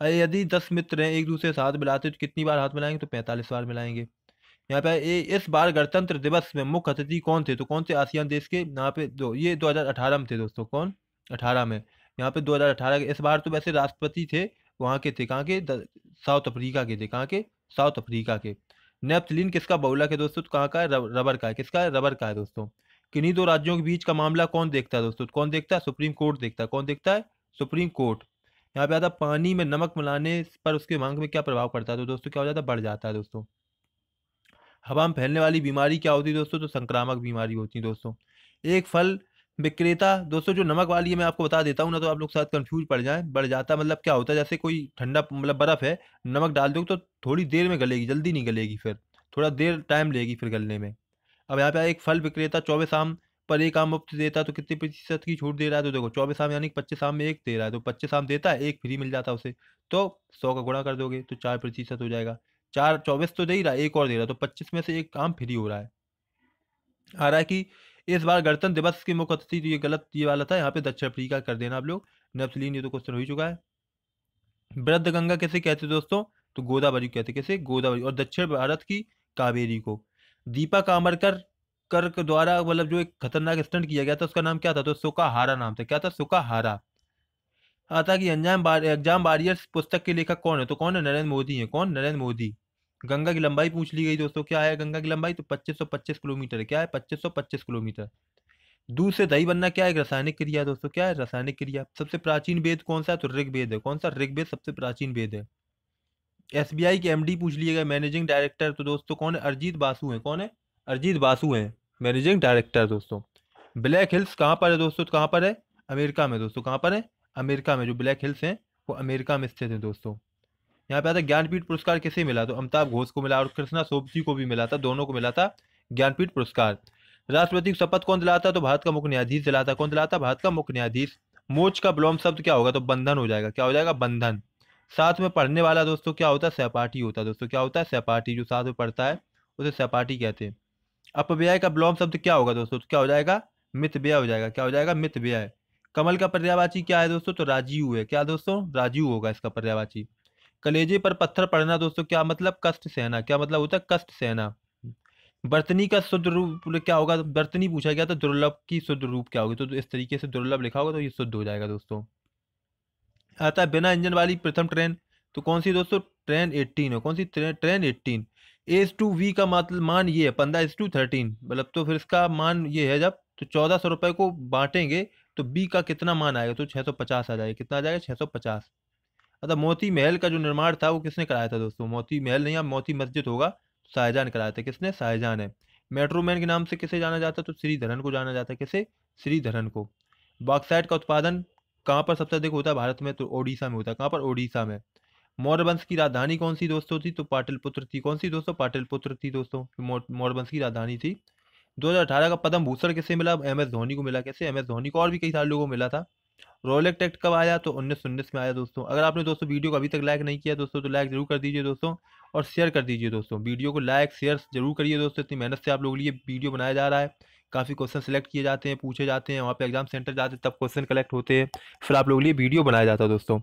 अरे यदि दस मित्र हैं एक दूसरे से हाथ मिलाते तो कितनी बार हाथ मिलाएंगे तो पैंतालीस बार मिलाएंगे यहाँ पे इस बार गणतंत्र दिवस में मुख्य अतिथि कौन थे तो कौन से आसियान देश के यहाँ पे दो ये अठारह में थे दोस्तों कौन अठारह में यहाँ पे अठारह के इस बार तो वैसे राष्ट्रपति थे वहाँ के थे कहाँ के साउथ अफ्रीका के थे कहाँ के साउथ अफ्रीका के नेप्थलीन किसका बहुला है दोस्तों तो कहाँ का रबर का है किसका है रबर का है दोस्तों किन्हीं दो राज्यों के बीच का मामला कौन देखता है दोस्तों कौन देखता है सुप्रीम कोर्ट देखता है कौन देखता है सुप्रीम कोर्ट यहाँ पे आता पानी में नमक मिलाने पर उसके मांग में क्या प्रभाव पड़ता है तो दोस्तों क्या हो जाता है बढ़ जाता है दोस्तों हवा में फैलने वाली बीमारी क्या होती है दोस्तों तो संक्रामक बीमारी होती है दोस्तों एक फल विक्रेता दोस्तों जो नमक वाली है मैं आपको बता देता हूँ ना तो आप लोग साथ कंफ्यूज पड़ जाएं बढ़ जाता मतलब क्या होता है जैसे कोई ठंडा मतलब बर्फ़ है नमक डाल दो तो थोड़ी देर में गलेगी जल्दी नहीं गलेगी फिर थोड़ा देर टाइम लेगी फिर गलने में अब यहाँ पे एक फल विक्रेता चौबीस आम पर एक आम मुफ्त देता है तो कितने प्रतिशत की छूट दे रहा है तो देखो चौबीस आम यानी पच्चीस आम में एक दे रहा है तो पच्चीस आम देता है एक फ्री मिल जाता है उसे तो सौ का गुणा कर दोगे तो चार प्रतिशत हो जाएगा चार चौबीस तो दे ही रहा है एक और दे रहा है तो पच्चीस में से एक आम फ्री हो रहा है आ रहा है कि इस बार गणतंत्र दिवस की मुख्य अतिथि तो ये गलत ये वाला था यहाँ पे दक्षिण अफ्रीका कर देना आप लोग नब्सलीन ये तो क्वेश्चन हो ही चुका है वृद्ध गंगा कैसे कहते दोस्तों तो गोदावरी कहते कैसे गोदावरी और दक्षिण भारत की कावेरी को दीपा कामरकर कर द्वारा मतलब जो एक खतरनाक स्टंट किया गया था उसका नाम क्या था तो सुकाहारा नाम था क्या था सुकाहारा आता कि अंजाम बार एग्जाम बारियर्स पुस्तक के लेखक कौन है तो कौन है नरेंद्र मोदी है कौन नरेंद्र मोदी गंगा की लंबाई पूछ ली गई दोस्तों क्या है गंगा की लंबाई तो 2525 किलोमीटर है क्या है 2525 किलोमीटर दूध से दही बनना क्या है रासायनिक क्रिया दोस्तों क्या है रासायनिक क्रिया सबसे प्राचीन वेद कौन सा है तो ऋग्वेद है कौन सा ऋग्वेद सबसे प्राचीन वेद है एसबीआई के एमडी पूछ लिए गए मैनेजिंग डायरेक्टर तो दोस्तों कौन है अरजीत बासु है कौन है अरजीत बासु है मैनेजिंग डायरेक्टर दोस्तों ब्लैक हिल्स कहाँ पर है दोस्तों तो कहाँ पर है अमेरिका में दोस्तों कहाँ पर है अमेरिका में जो ब्लैक हिल्स हैं वो अमेरिका में स्थित हैं दोस्तों यहाँ पे आता ज्ञानपीठ पुरस्कार किसे मिला तो अमिताभ घोष को मिला और कृष्णा सोब को भी मिला था दोनों को मिला था ज्ञानपीठ पुरस्कार राष्ट्रपति को शपथ कौन दिलाता तो भारत का मुख्य न्यायाधीश दिलाता कौन दिलाता भारत का मुख्य न्यायाधीश मोच का ब्लॉम शब्द क्या होगा तो बंधन हो जाएगा क्या हो जाएगा बंधन साथ में पढ़ने वाला दोस्तों क्या होता है सहपाठी होता है दोस्तों क्या होता है सहपाठी जो साथ में पढ़ता है उसे सहपाठी कहते हैं अपव्यय का ब्लोम शब्द क्या होगा दोस्तों तो क्या हो जाएगा मित व्यय हो जाएगा क्या हो जाएगा मित व्यय कमल का पर्यावाची क्या है दोस्तों तो राजीव है क्या दोस्तों राजीव होगा इसका पर्यावाची कलेजे पर पत्थर पड़ना दोस्तों क्या मतलब कष्ट सहना क्या मतलब होता है कष्ट सहना बर्तनी का शुद्ध रूप क्या होगा बर्तनी पूछा गया तो दुर्लभ की शुद्ध रूप क्या होगी तो इस तरीके से दुर्लभ लिखा होगा तो ये शुद्ध हो जाएगा दोस्तों आता है बिना इंजन वाली प्रथम ट्रेन तो कौन सी दोस्तों ट्रेन एट्टीन है कौन सी train eighteen S two V का मतलब मान ये है पंद्रह एस टू थर्टीन मतलब तो फिर इसका मान ये है जब तो चौदह सौ रुपये को बांटेंगे तो बी का कितना मान आएगा तो छः सौ पचास आ जाएगा कितना आ जाएगा छः सौ पचास मतलब मोती महल का जो निर्माण था वो किसने कराया था दोस्तों मोती महल नहीं अब मोती मस्जिद होगा तो शाहजहां ने कराया था किसने शाहजहां ने मेट्रो मैन के नाम से किसे जाना जाता है तो श्रीधरन को जाना जाता है किसे श्रीधरन को बॉक्साइट का उत्पादन कहाँ पर सबसे अधिक होता है भारत में तो ओडिशा में होता है कहाँ पर ओडिशा में मौर्यवंश की राजधानी कौन सी दोस्तों थी तो पाटिलपुत्र थी कौन सी दोस्तों पाटिलपुत्र थी दोस्तों मौर्यवंश की राजधानी थी 2018 का पद्म भूषण किससे मिला एम एस धोनी को मिला कैसे एम एस धोनी को और भी कई सारे लोगों को मिला था रोलेक्ट एक्ट कब आया तो उन्नीस में आया दोस्तों अगर आपने दोस्तों वीडियो को अभी तक लाइक नहीं किया दोस्तों तो लाइक जरूर कर दीजिए दोस्तों और शेयर कर दीजिए दोस्तों वीडियो को लाइक शेयर जरूर करिए दोस्तों इतनी मेहनत से आप लोग लिए वीडियो बनाया जा रहा है काफ़ी क्वेश्चन सेलेक्ट किए जाते हैं पूछे जाते हैं वहाँ पे एग्जाम सेंटर जाते हैं तब क्वेश्चन कलेक्ट होते हैं फिर आप लोग लिए वीडियो बनाया जाता है दोस्तों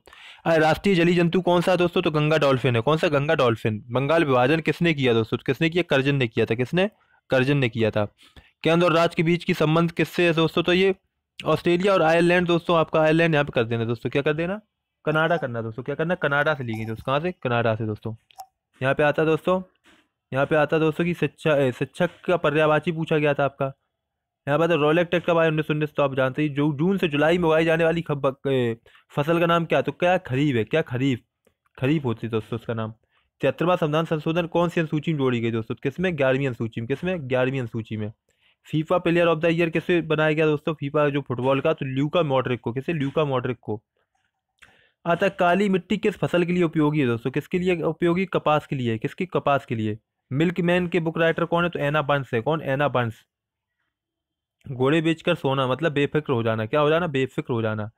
राष्ट्रीय जली जंतु कौन सा है दोस्तों तो गंगा डॉल्फिन है कौन सा गंगा डॉल्फिन बंगाल विभाजन किसने किया दोस्तों तो किसने किया करजन ने किया था किसने करजन ने किया था केंद्र और राज्य के बीच की संबंध किससे है दोस्तों तो ये ऑस्ट्रेलिया और आयरलैंड दोस्तों आपका आयरलैंड यहाँ पे कर देना दोस्तों क्या कर देना कनाडा करना दोस्तों क्या करना कनाडा से ली दोस्तों कहाँ से कनाडा से दोस्तों यहाँ पे आता दोस्तों यहाँ पे आता दोस्तों कि शिक्षा शिक्षक का पर्यावाची पूछा गया था आपका यहाँ पर रोलेक टेक का भाई उन्नीस सौ उन्नीस तो आप जानते हैं जो जून से जुलाई में उगाई जाने वाली खब फसल का नाम क्या तो क्या खरीफ है क्या खरीफ खरीफ होती है दोस्तों उसका नाम तिहत्तरवा संविधान संशोधन कौन सी अनुसूची में जोड़ी गई दोस्तों किसमें ग्यारहवीं अनुसूची में किसमें ग्यारहवीं अनुसूची में FIFA player of the year कैसे बनाया गया दोस्तों फीफा जो फुटबॉल का तो ल्यूका मॉड्रिक को कैसे ल्यूका मॉड्रिक को अतः हाँ, तो काली मिट्टी किस फसल के लिए उपयोगी है दोस्तों किसके लिए उपयोगी कपास के लिए किसकी कपास के लिए मिल्क मैन के बुक राइटर कौन है तो एना बंस है कौन एना बंस घोड़े बेचकर सोना मतलब बेफिक्र हो जाना क्या हो जाना बेफिक्र हो जाना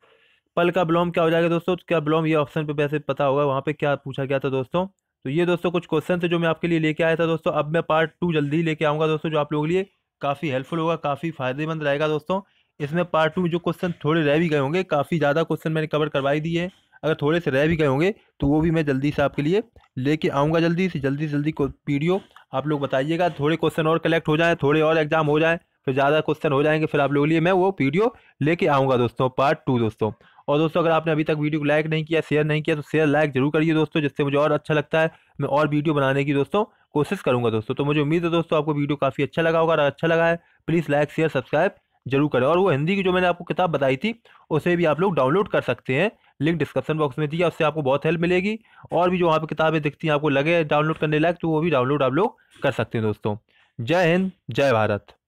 पल का ब्लॉम क्या हो जाएगा दोस्तों तो क्या ब्लॉम ये ऑप्शन पे वैसे पता होगा वहाँ पे क्या पूछा गया था दोस्तों तो ये दोस्तों कुछ क्वेश्चन थे जो मैं आपके लिए लेके आया था दोस्तों अब मैं पार्ट टू जल्दी लेके आऊँगा दोस्तों जो आप लोगों के लिए काफ़ी हेल्पफुल होगा काफ़ी फायदेमंद रहेगा दोस्तों इसमें पार्ट टू में जो क्वेश्चन थोड़े रह भी गए होंगे काफ़ी ज़्यादा क्वेश्चन मैंने कवर करवाई दिए अगर थोड़े से रह भी गए होंगे तो वो भी मैं जल्दी से आपके लिए लेके आऊँगा जल्दी से जल्दी से जल्दी वीडियो आप लोग बताइएगा थोड़े क्वेश्चन और कलेक्ट हो जाएँ थोड़े और एग्जाम हो जाए फिर ज़्यादा क्वेश्चन हो जाएंगे फिर आप लोगों के लिए मैं वो वीडियो लेके आऊँगा दोस्तों पार्ट टू दोस्तों और दोस्तों अगर आपने अभी तक वीडियो को लाइक नहीं किया शेयर नहीं किया तो शेयर लाइक जरूर करिए दोस्तों जिससे मुझे और अच्छा लगता है मैं और वीडियो बनाने की दोस्तों कोशिश करूँगा दोस्तों तो मुझे उम्मीद है दोस्तों आपको वीडियो काफ़ी अच्छा लगा होगा अगर अच्छा लगा है प्लीज़ लाइक शेयर सब्सक्राइब जरूर करें और वो हिंदी की जो मैंने आपको किताब बताई थी उसे भी आप लोग डाउनलोड कर सकते हैं लिंक डिस्क्रिप्शन बॉक्स में दिया उससे आपको बहुत हेल्प मिलेगी और भी जो वहाँ पर किताबें दिखती हैं आपको लगे डाउनलोड करने लायक तो वो भी डाउनलोड आप लोग कर सकते हैं दोस्तों जय हिंद जय भारत